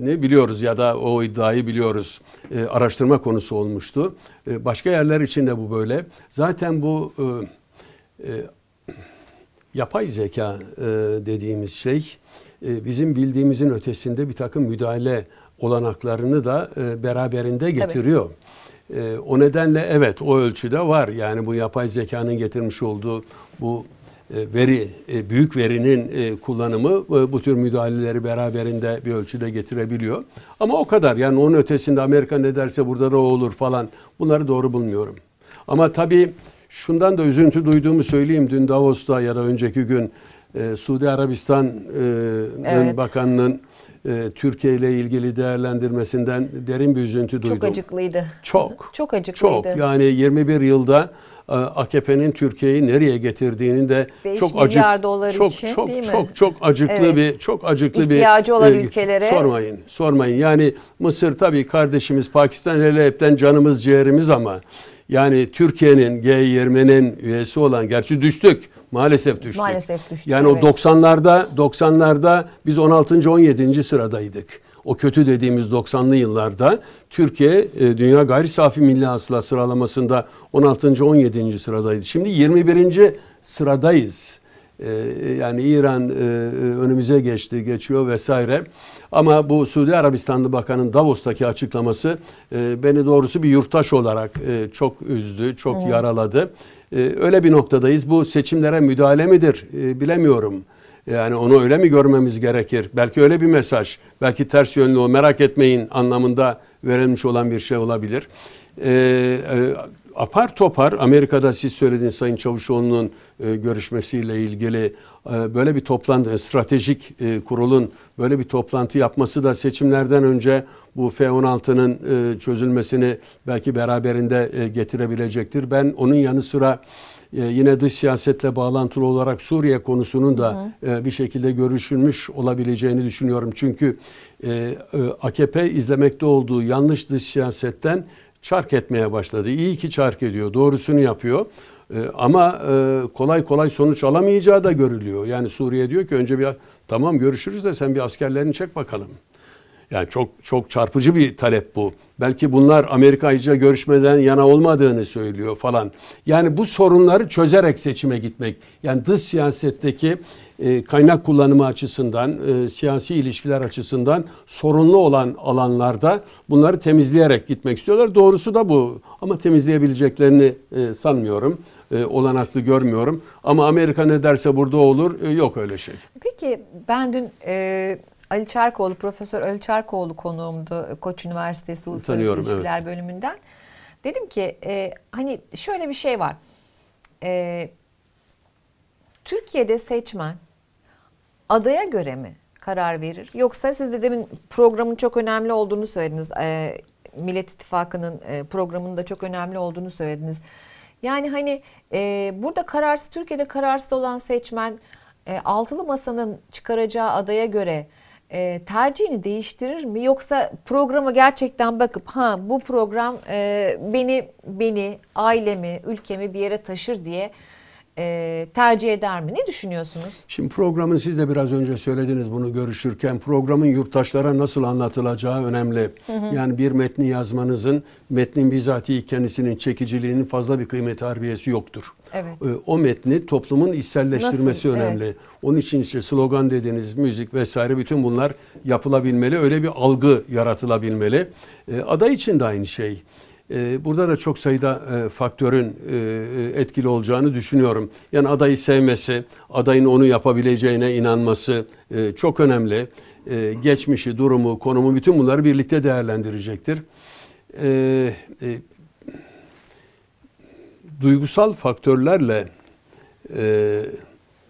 ne biliyoruz ya da o iddiayı biliyoruz. Araştırma konusu olmuştu. Başka yerler için de bu böyle. Zaten bu yapay zeka e, dediğimiz şey e, bizim bildiğimizin ötesinde bir takım müdahale olanaklarını da e, beraberinde getiriyor. E, o nedenle evet o ölçüde var. Yani bu yapay zekanın getirmiş olduğu bu e, veri, e, büyük verinin e, kullanımı bu tür müdahaleleri beraberinde bir ölçüde getirebiliyor. Ama o kadar yani onun ötesinde Amerika ne derse burada da o olur falan bunları doğru bulmuyorum. Ama tabii Şundan da üzüntü duyduğumu söyleyeyim. Dün Davos'ta ya da önceki gün e, Suudi Arabistan'ın e, evet. bakanının e, Türkiye ile ilgili değerlendirmesinden derin bir üzüntü duydum. Çok acıklıydı. Çok. Çok acıklıydı. Çok. Yani 21 yılda e, AKP'nin Türkiye'yi nereye getirdiğini de çok acık dolar çok için, çok değil mi? çok çok acıklı evet. bir çok acıklı İhtiyacı bir ihtiyacı olan e, ülkelere sormayın. Sormayın. Yani Mısır tabii kardeşimiz Pakistan hele hepten canımız ciğerimiz ama yani Türkiye'nin G20'nin üyesi olan gerçi düştük. Maalesef düştük. Maalesef düştük. Yani evet. o 90'larda 90'larda biz 16. 17. sıradaydık. O kötü dediğimiz 90'lı yıllarda Türkiye e, dünya gayri safi milli hasıla sıralamasında 16. 17. sıradaydı. Şimdi 21. sıradayız. Ee, yani İran e, e, önümüze geçti, geçiyor vesaire. Ama bu Suudi Arabistanlı Bakan'ın Davos'taki açıklaması e, beni doğrusu bir yurttaş olarak çok üzdü, çok evet. yaraladı. Öyle bir noktadayız. Bu seçimlere müdahale midir bilemiyorum. Yani onu öyle mi görmemiz gerekir? Belki öyle bir mesaj, belki ters yönlü o merak etmeyin anlamında verilmiş olan bir şey olabilir. Ee, apar topar Amerika'da siz söylediğiniz Sayın Çavuşoğlu'nun e, görüşmesiyle ilgili e, böyle bir toplantı e, stratejik e, kurulun böyle bir toplantı yapması da seçimlerden önce bu F16'nın e, çözülmesini belki beraberinde e, getirebilecektir. Ben onun yanı sıra e, yine dış siyasetle bağlantılı olarak Suriye konusunun da e, bir şekilde görüşülmüş olabileceğini düşünüyorum. Çünkü e, e, AKP izlemekte olduğu yanlış dış siyasetten çark etmeye başladı. İyi ki çark ediyor, doğrusunu yapıyor. Ee, ama e, kolay kolay sonuç alamayacağı da görülüyor. Yani Suriye diyor ki önce bir tamam görüşürüz de sen bir askerlerini çek bakalım. Yani çok çok çarpıcı bir talep bu. Belki bunlar Amerika ayrıca görüşmeden yana olmadığını söylüyor falan. Yani bu sorunları çözerek seçime gitmek. Yani dış siyasetteki e, kaynak kullanımı açısından, e, siyasi ilişkiler açısından sorunlu olan alanlarda bunları temizleyerek gitmek istiyorlar. Doğrusu da bu ama temizleyebileceklerini e, sanmıyorum. E, olanaklı görmüyorum. Ama Amerika ne derse burada olur. yok öyle şey. Peki ben dün e, Ali Çarkoğlu, Profesör Ali Çarkoğlu konuğumdu Koç Üniversitesi Uluslararası Tanıyorum, İlişkiler evet. bölümünden. Dedim ki e, hani şöyle bir şey var. E, Türkiye'de seçmen adaya göre mi karar verir? Yoksa siz de demin programın çok önemli olduğunu söylediniz. E, Millet İttifakı'nın e, programının da çok önemli olduğunu söylediniz. Yani hani e, burada kararsız, Türkiye'de kararsız olan seçmen e, altılı masanın çıkaracağı adaya göre e, tercihini değiştirir mi yoksa programa gerçekten bakıp ha bu program e, beni beni ailemi ülkemi bir yere taşır diye e, tercih eder mi? Ne düşünüyorsunuz? Şimdi programın siz de biraz önce söylediniz bunu görüşürken programın yurttaşlara nasıl anlatılacağı önemli. Hı hı. Yani bir metni yazmanızın metnin bizatihi kendisinin çekiciliğinin fazla bir kıymet harbiyesi yoktur. Evet. Ee, o metni toplumun içselleştirmesi Nasıl? önemli. Evet. Onun için işte slogan dediğiniz müzik vesaire bütün bunlar yapılabilmeli. Öyle bir algı yaratılabilmeli. Ee, aday için de aynı şey. Ee, burada da çok sayıda e, faktörün e, e, etkili olacağını düşünüyorum. Yani adayı sevmesi, adayın onu yapabileceğine inanması çok önemli. Geçmişi, durumu, konumu bütün bunları birlikte değerlendirecektir. Duygusal faktörlerle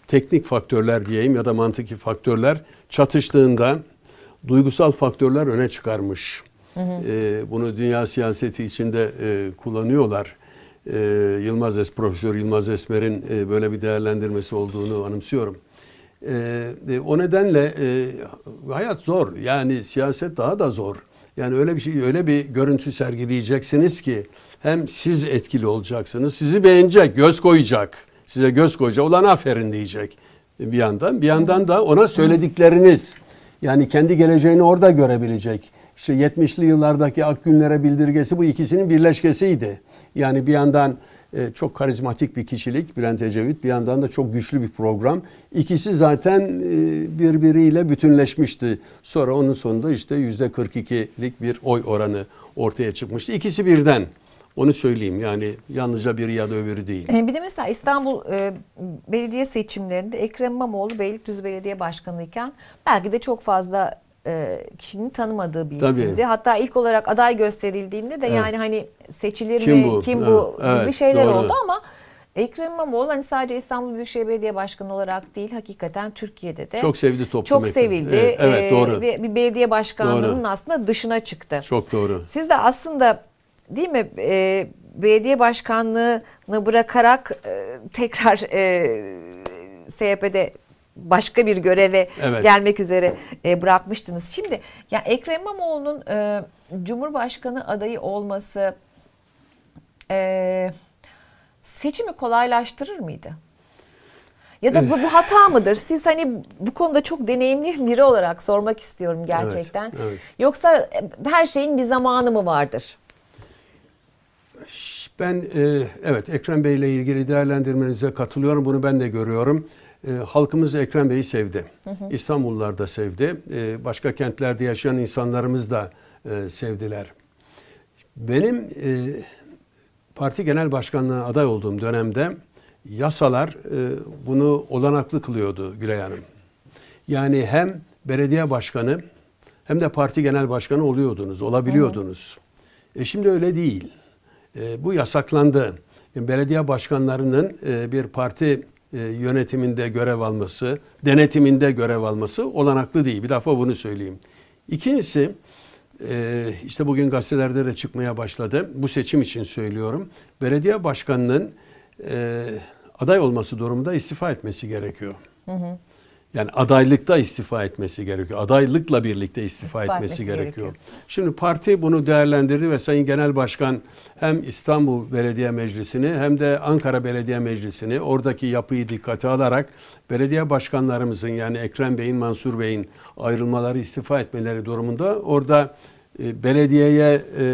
teknik faktörler diyeyim ya da mantıki faktörler çatıştığında duygusal faktörler öne çıkarmış. Hı E, ee, bunu dünya siyaseti içinde e, kullanıyorlar. E, Yılmaz Es Profesör Yılmaz Esmer'in e, böyle bir değerlendirmesi olduğunu anımsıyorum. E, e, o nedenle e, hayat zor. Yani siyaset daha da zor. Yani öyle bir şey, öyle bir görüntü sergileyeceksiniz ki hem siz etkili olacaksınız, sizi beğenecek, göz koyacak, size göz koyacak, olan aferin diyecek bir yandan. Bir yandan da ona söyledikleriniz, yani kendi geleceğini orada görebilecek işte 70'li yıllardaki Ak Günlere bildirgesi bu ikisinin birleşkesiydi. Yani bir yandan e, çok karizmatik bir kişilik Bülent Ecevit bir yandan da çok güçlü bir program. İkisi zaten e, birbiriyle bütünleşmişti. Sonra onun sonunda işte yüzde 42'lik bir oy oranı ortaya çıkmıştı. İkisi birden. Onu söyleyeyim yani yalnızca biri ya da öbürü değil. E, bir de mesela İstanbul e, belediye seçimlerinde Ekrem İmamoğlu Beylikdüzü Belediye Başkanı iken belki de çok fazla e, kişinin tanımadığı bir Tabii. isimdi. Hatta ilk olarak aday gösterildiğinde de evet. yani hani seçilir kim mi, bu? kim evet. gibi şeyler doğru. oldu ama Ekrem İmamoğlu hani sadece İstanbul Büyükşehir Belediye Başkanı olarak değil hakikaten Türkiye'de de çok sevildi toplum. Çok Ekrem. sevildi. Evet, evet ee, doğru. Ve bir belediye başkanlığının doğru. aslında dışına çıktı. Çok doğru. Siz de aslında değil mi e, belediye başkanlığını bırakarak e, tekrar e, SYP'de başka bir göreve evet. gelmek üzere e, bırakmıştınız. Şimdi ya yani Ekrem İmamoğlu'nun e, Cumhurbaşkanı adayı olması e, seçimi kolaylaştırır mıydı? Ya da bu, bu hata mıdır? Siz hani bu konuda çok deneyimli biri olarak sormak istiyorum gerçekten. Evet, evet. Yoksa e, her şeyin bir zamanı mı vardır? Ben e, evet Ekrem Bey ile ilgili değerlendirmenize katılıyorum. Bunu ben de görüyorum. E, halkımız Ekrem Bey'i sevdi. Hı İstanbullular da sevdi. E, başka kentlerde yaşayan insanlarımız da e, sevdiler. Benim e, parti genel başkanlığına aday olduğum dönemde yasalar e, bunu olanaklı kılıyordu Gülay Hanım. Yani hem belediye başkanı hem de parti genel başkanı oluyordunuz, olabiliyordunuz. Hı hı. E şimdi öyle değil. E, bu yasaklandı. Yani belediye başkanlarının e, bir parti e, yönetiminde görev alması, denetiminde görev alması olanaklı değil. Bir defa bunu söyleyeyim. İkincisi e, işte bugün gazetelerde de çıkmaya başladı. Bu seçim için söylüyorum. Belediye başkanının e, aday olması durumunda istifa etmesi gerekiyor. Hı hı. Yani adaylıkta istifa etmesi gerekiyor. Adaylıkla birlikte istifa, istifa etmesi, etmesi gerekiyor. gerekiyor. Şimdi parti bunu değerlendirdi ve Sayın Genel Başkan hem İstanbul Belediye Meclisi'ni hem de Ankara Belediye Meclisi'ni oradaki yapıyı dikkate alarak belediye başkanlarımızın yani Ekrem Bey'in, Mansur Bey'in ayrılmaları, istifa etmeleri durumunda orada e, belediyeye e, e,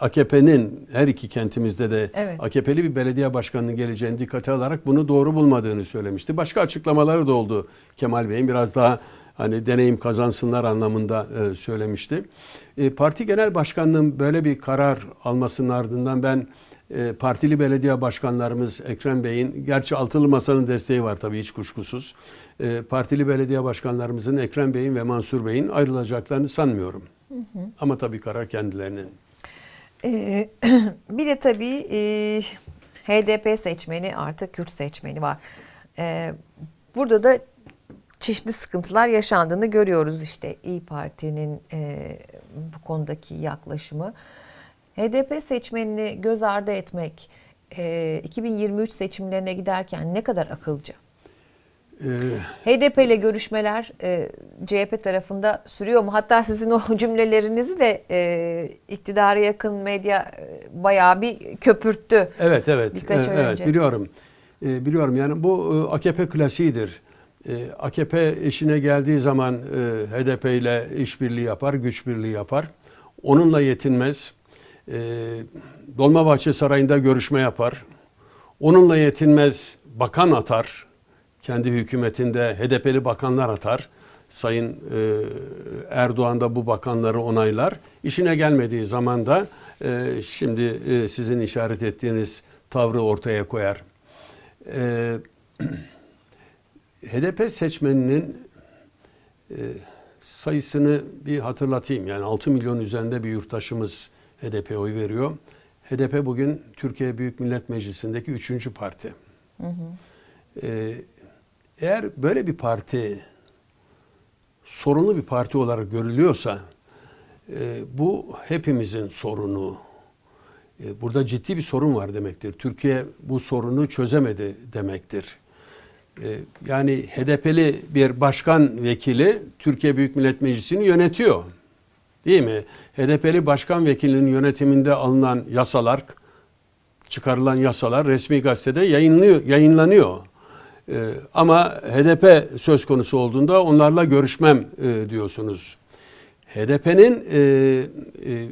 AKP'nin her iki kentimizde de evet. AKP'li bir belediye başkanının geleceğini dikkate alarak bunu doğru bulmadığını söylemişti. Başka açıklamaları da oldu Kemal Bey'in biraz daha hani deneyim kazansınlar anlamında söylemişti. Parti genel başkanının böyle bir karar almasının ardından ben partili belediye başkanlarımız Ekrem Bey'in gerçi altılı masanın desteği var tabii hiç kuşkusuz. E, partili belediye başkanlarımızın Ekrem Bey'in ve Mansur Bey'in ayrılacaklarını sanmıyorum. Hı hı. Ama tabii karar kendilerinin. Ee, bir de tabii e, HDP seçmeni artık Kürt seçmeni var. Ee, burada da çeşitli sıkıntılar yaşandığını görüyoruz işte İyi Parti'nin e, bu konudaki yaklaşımı. HDP seçmenini göz ardı etmek e, 2023 seçimlerine giderken ne kadar akılcı? Ee, HDP ile görüşmeler e, CHP tarafında sürüyor mu? Hatta sizin o cümlelerinizi de e, iktidara yakın medya e, bayağı bir köpürttü. Evet evet. Birkaç e, evet önce. biliyorum. E, biliyorum yani bu e, AKP klasiğidir. E, AKP işine geldiği zaman e, HDP ile işbirliği yapar, güç birliği yapar. Onunla yetinmez. E, Dolmabahçe Sarayı'nda görüşme yapar. Onunla yetinmez, bakan atar kendi hükümetinde HDP'li bakanlar atar. Sayın e, Erdoğan da bu bakanları onaylar. İşine gelmediği zaman da e, şimdi e, sizin işaret ettiğiniz tavrı ortaya koyar. E, HDP seçmeninin e, sayısını bir hatırlatayım. Yani 6 milyon üzerinde bir yurttaşımız HDP oy veriyor. HDP bugün Türkiye Büyük Millet Meclisi'ndeki üçüncü parti. Hı hı. E, eğer böyle bir parti sorunlu bir parti olarak görülüyorsa e, bu hepimizin sorunu. E, burada ciddi bir sorun var demektir. Türkiye bu sorunu çözemedi demektir. E, yani HDP'li bir başkan vekili Türkiye Büyük Millet Meclisi'ni yönetiyor. Değil mi? HDP'li başkan vekilinin yönetiminde alınan yasalar, çıkarılan yasalar resmi gazetede yayınlıyor, yayınlanıyor. Ee, ama HDP söz konusu olduğunda onlarla görüşmem e, diyorsunuz. HDP'nin e, e,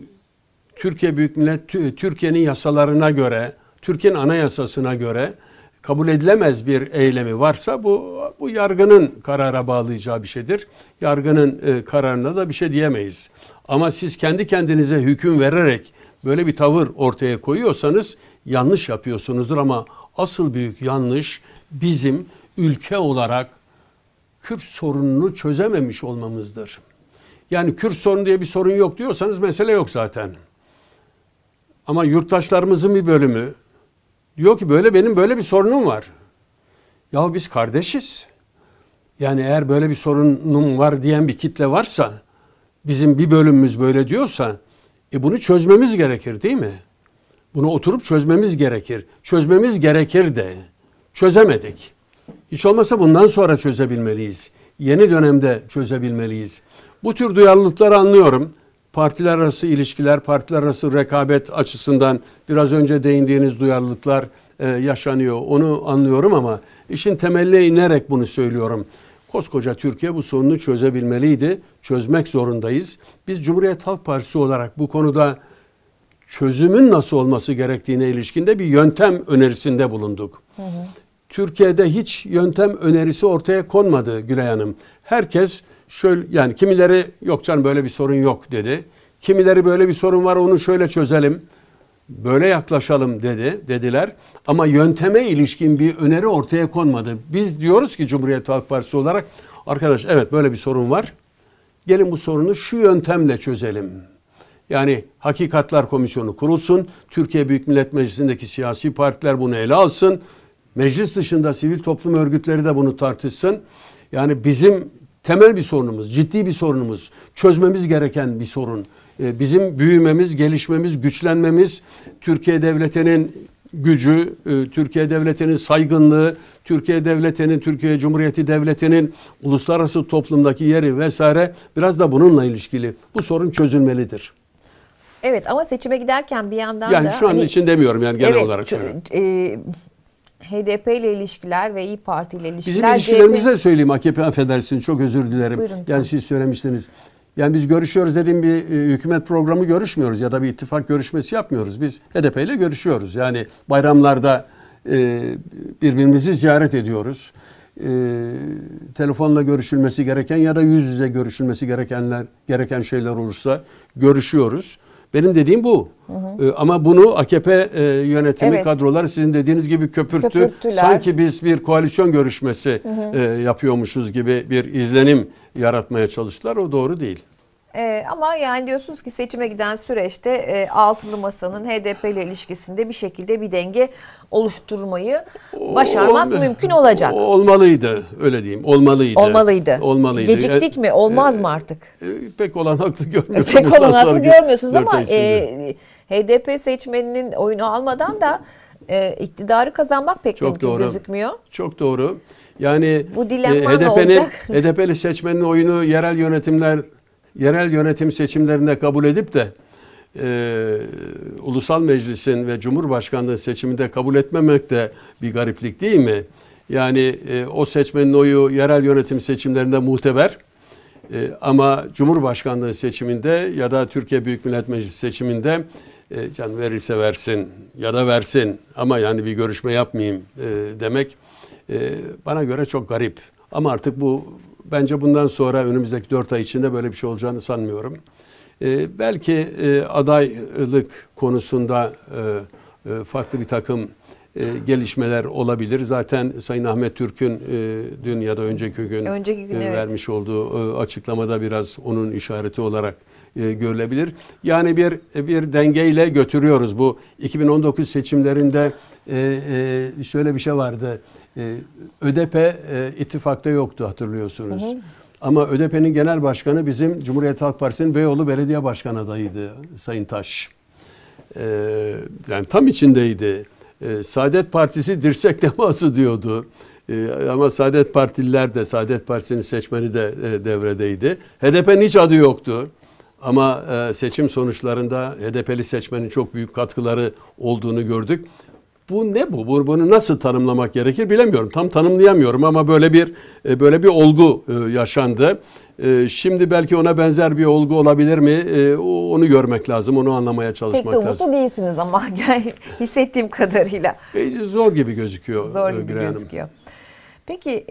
Türkiye Büyük Millet Türkiye'nin yasalarına göre, Türkiye'nin anayasasına göre kabul edilemez bir eylemi varsa bu bu yargının karara bağlayacağı bir şeydir. Yargının e, kararına da bir şey diyemeyiz. Ama siz kendi kendinize hüküm vererek böyle bir tavır ortaya koyuyorsanız yanlış yapıyorsunuzdur ama asıl büyük yanlış bizim ülke olarak Kürt sorununu çözememiş olmamızdır. Yani Kürt sorunu diye bir sorun yok diyorsanız mesele yok zaten. Ama yurttaşlarımızın bir bölümü diyor ki böyle benim böyle bir sorunum var. Ya biz kardeşiz. Yani eğer böyle bir sorunum var diyen bir kitle varsa, bizim bir bölümümüz böyle diyorsa, e bunu çözmemiz gerekir değil mi? Bunu oturup çözmemiz gerekir. Çözmemiz gerekir de çözemedik. Hiç olmasa bundan sonra çözebilmeliyiz. Yeni dönemde çözebilmeliyiz. Bu tür duyarlılıkları anlıyorum. Partiler arası ilişkiler, partiler arası rekabet açısından biraz önce değindiğiniz duyarlılıklar e, yaşanıyor. Onu anlıyorum ama işin temeline inerek bunu söylüyorum. Koskoca Türkiye bu sorunu çözebilmeliydi. Çözmek zorundayız. Biz Cumhuriyet Halk Partisi olarak bu konuda çözümün nasıl olması gerektiğine ilişkinde bir yöntem önerisinde bulunduk. Hı hı. Türkiye'de hiç yöntem önerisi ortaya konmadı Gülay Hanım. Herkes şöyle yani kimileri yok canım böyle bir sorun yok dedi. Kimileri böyle bir sorun var onu şöyle çözelim. Böyle yaklaşalım dedi dediler. Ama yönteme ilişkin bir öneri ortaya konmadı. Biz diyoruz ki Cumhuriyet Halk Partisi olarak arkadaş evet böyle bir sorun var. Gelin bu sorunu şu yöntemle çözelim. Yani Hakikatlar Komisyonu kurulsun. Türkiye Büyük Millet Meclisi'ndeki siyasi partiler bunu ele alsın. Meclis dışında sivil toplum örgütleri de bunu tartışsın. Yani bizim temel bir sorunumuz, ciddi bir sorunumuz, çözmemiz gereken bir sorun. Ee, bizim büyümemiz, gelişmemiz, güçlenmemiz, Türkiye devletinin gücü, e, Türkiye devletinin saygınlığı, Türkiye devletinin, Türkiye Cumhuriyeti devletinin uluslararası toplumdaki yeri vesaire biraz da bununla ilişkili. Bu sorun çözülmelidir. Evet ama seçime giderken bir yandan yani da... Yani şu an hani, için demiyorum yani genel evet, olarak söylüyorum. E, HDP ile ilişkiler ve İyi Parti ile ilişkiler... Bizim ilişkilerimizi de söyleyeyim AKP affedersin çok özür dilerim. Buyurun, yani tamam. siz söylemiştiniz. Yani biz görüşüyoruz dediğim bir e, hükümet programı görüşmüyoruz ya da bir ittifak görüşmesi yapmıyoruz. Biz HDP ile görüşüyoruz. Yani bayramlarda e, birbirimizi ziyaret ediyoruz. E, telefonla görüşülmesi gereken ya da yüz yüze görüşülmesi gerekenler gereken şeyler olursa görüşüyoruz. Benim dediğim bu. Hı hı. Ee, ama bunu AKP e, yönetimi evet. kadrolar sizin dediğiniz gibi köpürttü. Köpürttüler. Sanki biz bir koalisyon görüşmesi hı hı. E, yapıyormuşuz gibi bir izlenim yaratmaya çalıştılar. O doğru değil. E, ama yani diyorsunuz ki seçime giden süreçte e, altılı masanın HDP ile ilişkisinde bir şekilde bir denge oluşturmayı başarmak Ol, mümkün olacak. Olmalıydı öyle diyeyim. Olmalıydı. Olmalıydı. Olmalıydı. Geciktik e, mi? Olmaz e, mı artık? E, pek haklı görmüyorsunuz. Pek olan haklı görmüyorsunuz ama e, HDP seçmeninin oyunu almadan da e, iktidarı kazanmak pek Çok mümkün doğru. gözükmüyor. Çok doğru. Yani Bu e, HDP'nin HDP'li seçmenin oyunu yerel yönetimler yerel yönetim seçimlerinde kabul edip de e, ulusal meclisin ve cumhurbaşkanlığı seçiminde kabul etmemek de bir gariplik değil mi? Yani e, o seçmenin oyu yerel yönetim seçimlerinde muhteber e, ama cumhurbaşkanlığı seçiminde ya da Türkiye Büyük Millet Meclisi seçiminde e, can verirse versin ya da versin ama yani bir görüşme yapmayayım e, demek e, bana göre çok garip. Ama artık bu Bence bundan sonra önümüzdeki 4 ay içinde böyle bir şey olacağını sanmıyorum. E, belki e, adaylık konusunda e, e, farklı bir takım e, gelişmeler olabilir. Zaten Sayın Ahmet Türk'ün e, dün ya da önceki gün, önceki gün e, evet. vermiş olduğu e, açıklamada biraz onun işareti olarak e, görülebilir. Yani bir bir dengeyle götürüyoruz bu 2019 seçimlerinde e, e, şöyle bir şey vardı. Ee, e, ÖDP ittifakta yoktu hatırlıyorsunuz. Hı hı. Ama ÖDP'nin genel başkanı bizim Cumhuriyet Halk Partisi'nin Beyoğlu Belediye Başkanı adayıydı Sayın Taş. Ee, yani tam içindeydi. E, Saadet Partisi dirsek teması diyordu. ama Saadet Partililer de Saadet Partisi'nin seçmeni de e, devredeydi. HDP'nin hiç adı yoktu. Ama e, seçim sonuçlarında HDP'li seçmenin çok büyük katkıları olduğunu gördük. Bu ne bu? Bunu nasıl tanımlamak gerekir bilemiyorum. Tam tanımlayamıyorum ama böyle bir e, böyle bir olgu e, yaşandı. E, şimdi belki ona benzer bir olgu olabilir mi? Onu görmek lazım, onu anlamaya çalışmak lazım. Pek de umutlu lazım. değilsiniz ama hissettiğim kadarıyla. Zor gibi gözüküyor. Zor gibi Gire gözüküyor. Hanım. Peki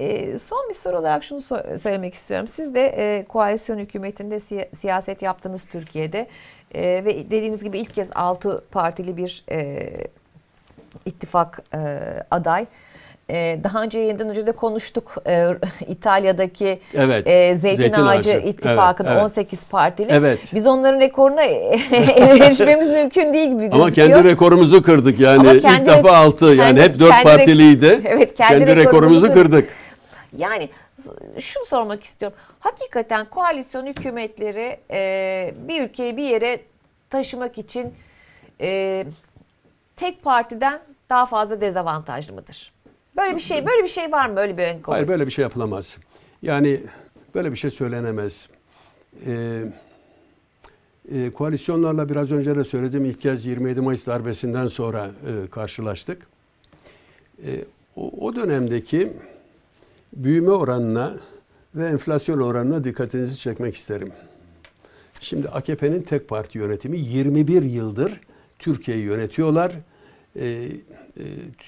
son bir soru olarak şunu söylemek istiyorum. Siz de koalisyon hükümetinde siyaset yaptınız Türkiye'de ve dediğiniz gibi ilk kez altı partili bir ittifak e, aday. E, daha önce yeniden önce de konuştuk e, İtalya'daki evet, e, Zeytin, Zeytin Ağacı, Ağacı. ittifakını evet, evet. 18 partili. Evet. Biz onların rekoruna erişmemiz mümkün değil gibi gözüküyor. Ama kendi rekorumuzu kırdık yani Ama kendi, ilk defa 6 yani kendi, hep 4 partiliydi. Evet, kendi, kendi rekorumuzu, rekorumuzu kırdık. Yani şunu sormak istiyorum. Hakikaten koalisyon hükümetleri e, bir ülkeyi bir yere taşımak için e, tek partiden daha fazla dezavantajlı mıdır? Böyle bir şey böyle bir şey var mı böyle bir ön kabul? Hayır böyle bir şey yapılamaz. Yani böyle bir şey söylenemez. Ee, e, koalisyonlarla biraz önce de söyledim ilk kez 27 Mayıs darbesinden sonra e, karşılaştık. E, o, o dönemdeki büyüme oranına ve enflasyon oranına dikkatinizi çekmek isterim. Şimdi AKP'nin tek parti yönetimi 21 yıldır Türkiye'yi yönetiyorlar ee, e,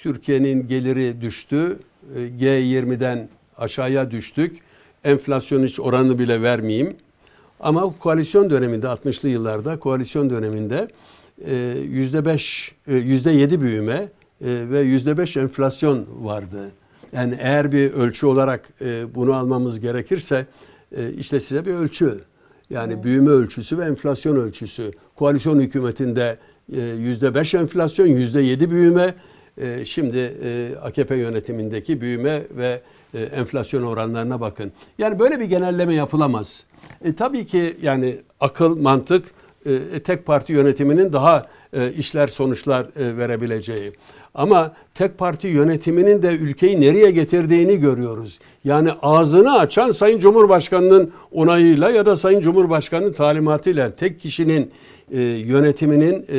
Türkiye'nin geliri düştü. Ee, G20'den aşağıya düştük. Enflasyon hiç oranı bile vermeyeyim. Ama koalisyon döneminde 60'lı yıllarda koalisyon döneminde e, yüzde beş, e, yüzde yedi büyüme ve yüzde beş enflasyon vardı. Yani eğer bir ölçü olarak bunu almamız gerekirse işte size bir ölçü. Yani büyüme ölçüsü ve enflasyon ölçüsü. Koalisyon hükümetinde ee, yüzde beş enflasyon, yüzde yedi büyüme. Ee, şimdi e, AKP yönetimindeki büyüme ve e, enflasyon oranlarına bakın. Yani böyle bir genelleme yapılamaz. E, tabii ki yani akıl, mantık e, tek parti yönetiminin daha işler sonuçlar verebileceği. Ama tek parti yönetiminin de ülkeyi nereye getirdiğini görüyoruz. Yani ağzını açan Sayın Cumhurbaşkanı'nın onayıyla ya da Sayın Cumhurbaşkanı'nın talimatıyla tek kişinin e, yönetiminin e, e,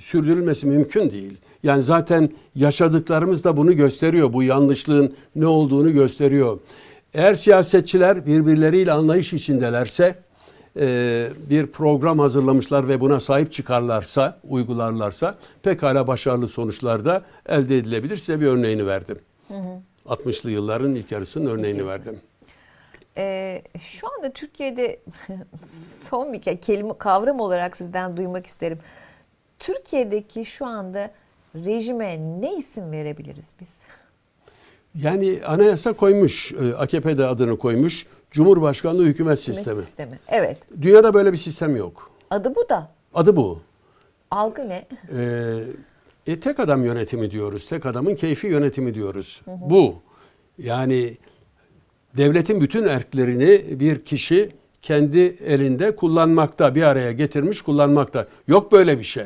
sürdürülmesi mümkün değil. Yani zaten yaşadıklarımız da bunu gösteriyor. Bu yanlışlığın ne olduğunu gösteriyor. Eğer siyasetçiler birbirleriyle anlayış içindelerse e, bir program hazırlamışlar ve buna sahip çıkarlarsa, uygularlarsa pekala başarılı sonuçlar da elde edilebilir. Size bir örneğini verdim. Hı hı. 60'lı yılların ilk yarısının örneğini verdim. Ee, şu anda Türkiye'de son bir kelime kavram olarak sizden duymak isterim. Türkiye'deki şu anda rejime ne isim verebiliriz biz? Yani anayasa koymuş, e, AKP de adını koymuş. Cumhurbaşkanlığı hükümet sistemi. sistemi. Evet. Dünyada böyle bir sistem yok. Adı bu da. Adı bu. Algı ne? Ee, e, tek adam yönetimi diyoruz. Tek adamın keyfi yönetimi diyoruz. Hı hı. Bu. Yani devletin bütün erklerini bir kişi kendi elinde kullanmakta, bir araya getirmiş kullanmakta. Yok böyle bir şey.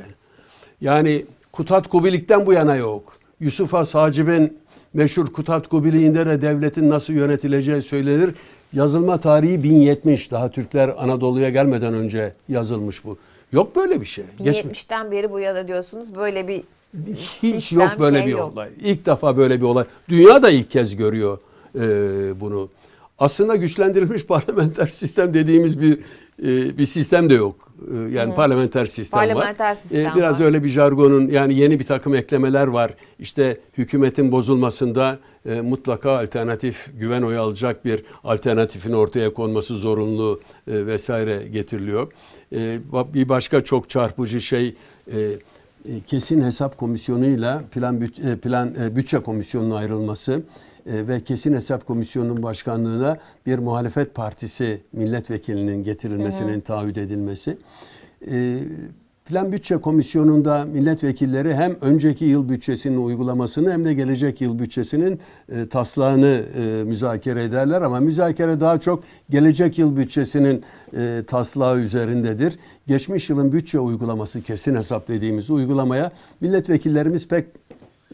Yani Kutat Kubilik'ten bu yana yok. Yusuf'a Sacib'in meşhur Kutat Kubiliğinde de devletin nasıl yönetileceği söylenir. Yazılma tarihi 1070. Daha Türkler Anadolu'ya gelmeden önce yazılmış bu. Yok böyle bir şey. 1070'ten beri bu yana diyorsunuz böyle bir hiç sistem, yok böyle şey bir yok. olay. İlk defa böyle bir olay. Dünya da ilk kez görüyor e, bunu. Aslında güçlendirilmiş parlamenter sistem dediğimiz bir e, bir sistem de yok. E, yani Hı. parlamenter sistem parlamenter var. Ee, sistem e, biraz var. öyle bir jargonun yani yeni bir takım eklemeler var. İşte hükümetin bozulmasında e, mutlaka alternatif güven oyu alacak bir alternatifin ortaya konması zorunlu e, vesaire getiriliyor. E, bir başka çok çarpıcı şey e, e kesin hesap komisyonuyla plan e, plan e, bütçe komisyonunun ayrılması e, ve Kesin Hesap Komisyonu'nun başkanlığına bir muhalefet partisi milletvekilinin getirilmesinin evet. taahhüt edilmesi. E, plan Bütçe Komisyonu'nda milletvekilleri hem önceki yıl bütçesinin uygulamasını hem de gelecek yıl bütçesinin e, taslağını e, müzakere ederler ama müzakere daha çok gelecek yıl bütçesinin taslağı üzerindedir. Geçmiş yılın bütçe uygulaması kesin hesap dediğimiz uygulamaya milletvekillerimiz pek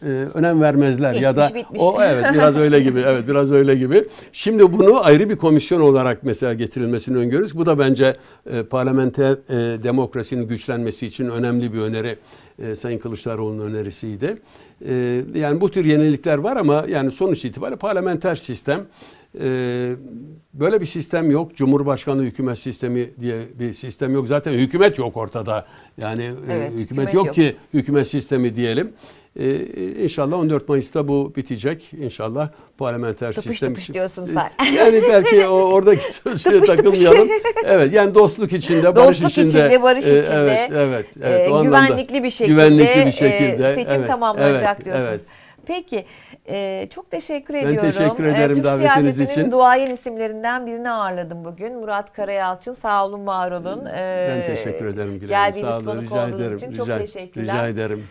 e, önem vermezler Geçmiş, ya da bitmiş. o evet biraz öyle gibi evet biraz öyle gibi. Şimdi bunu ayrı bir komisyon olarak mesela getirilmesini öngörürüz. Bu da bence e, parlamenter e, demokrasinin güçlenmesi için önemli bir öneri. E, Sayın Kılıçdaroğlu'nun önerisiydi. E, yani bu tür yenilikler var ama yani sonuç itibariyle parlamenter sistem ee, böyle bir sistem yok. cumhurbaşkanlığı hükümet sistemi diye bir sistem yok. Zaten hükümet yok ortada. Yani e, evet, hükümet, hükümet yok, yok ki hükümet sistemi diyelim. Ee, e, inşallah 14 Mayıs'ta bu bitecek. İnşallah parlamenter tıpış sistem tıpış için. diyorsun ee, sen. Yani belki o, oradaki sözlüğe tıpış takılmayalım. Evet yani dostluk içinde, dostluk barış içinde. Dostluk içinde, barış ee, içinde. Evet, evet. evet e, güvenlikli bir şekilde, güvenlikli bir e, şekilde. seçim evet, tamamlanacak evet, diyorsunuz. Evet. Peki e, çok teşekkür ben ediyorum. Ben teşekkür e, ederim e, davetiniz için. duayen isimlerinden birini ağırladım bugün. Murat Karayalçın sağ olun var olun. E, ben teşekkür ederim. Gülerim. Geldiğiniz sağ olun, konuk rica olduğunuz ederim, için rica, çok teşekkürler. Rica ederim.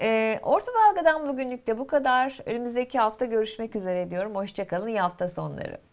E, Orta Dalga'dan bugünlük de bu kadar. Önümüzdeki hafta görüşmek üzere diyorum. Hoşçakalın. İyi hafta sonları.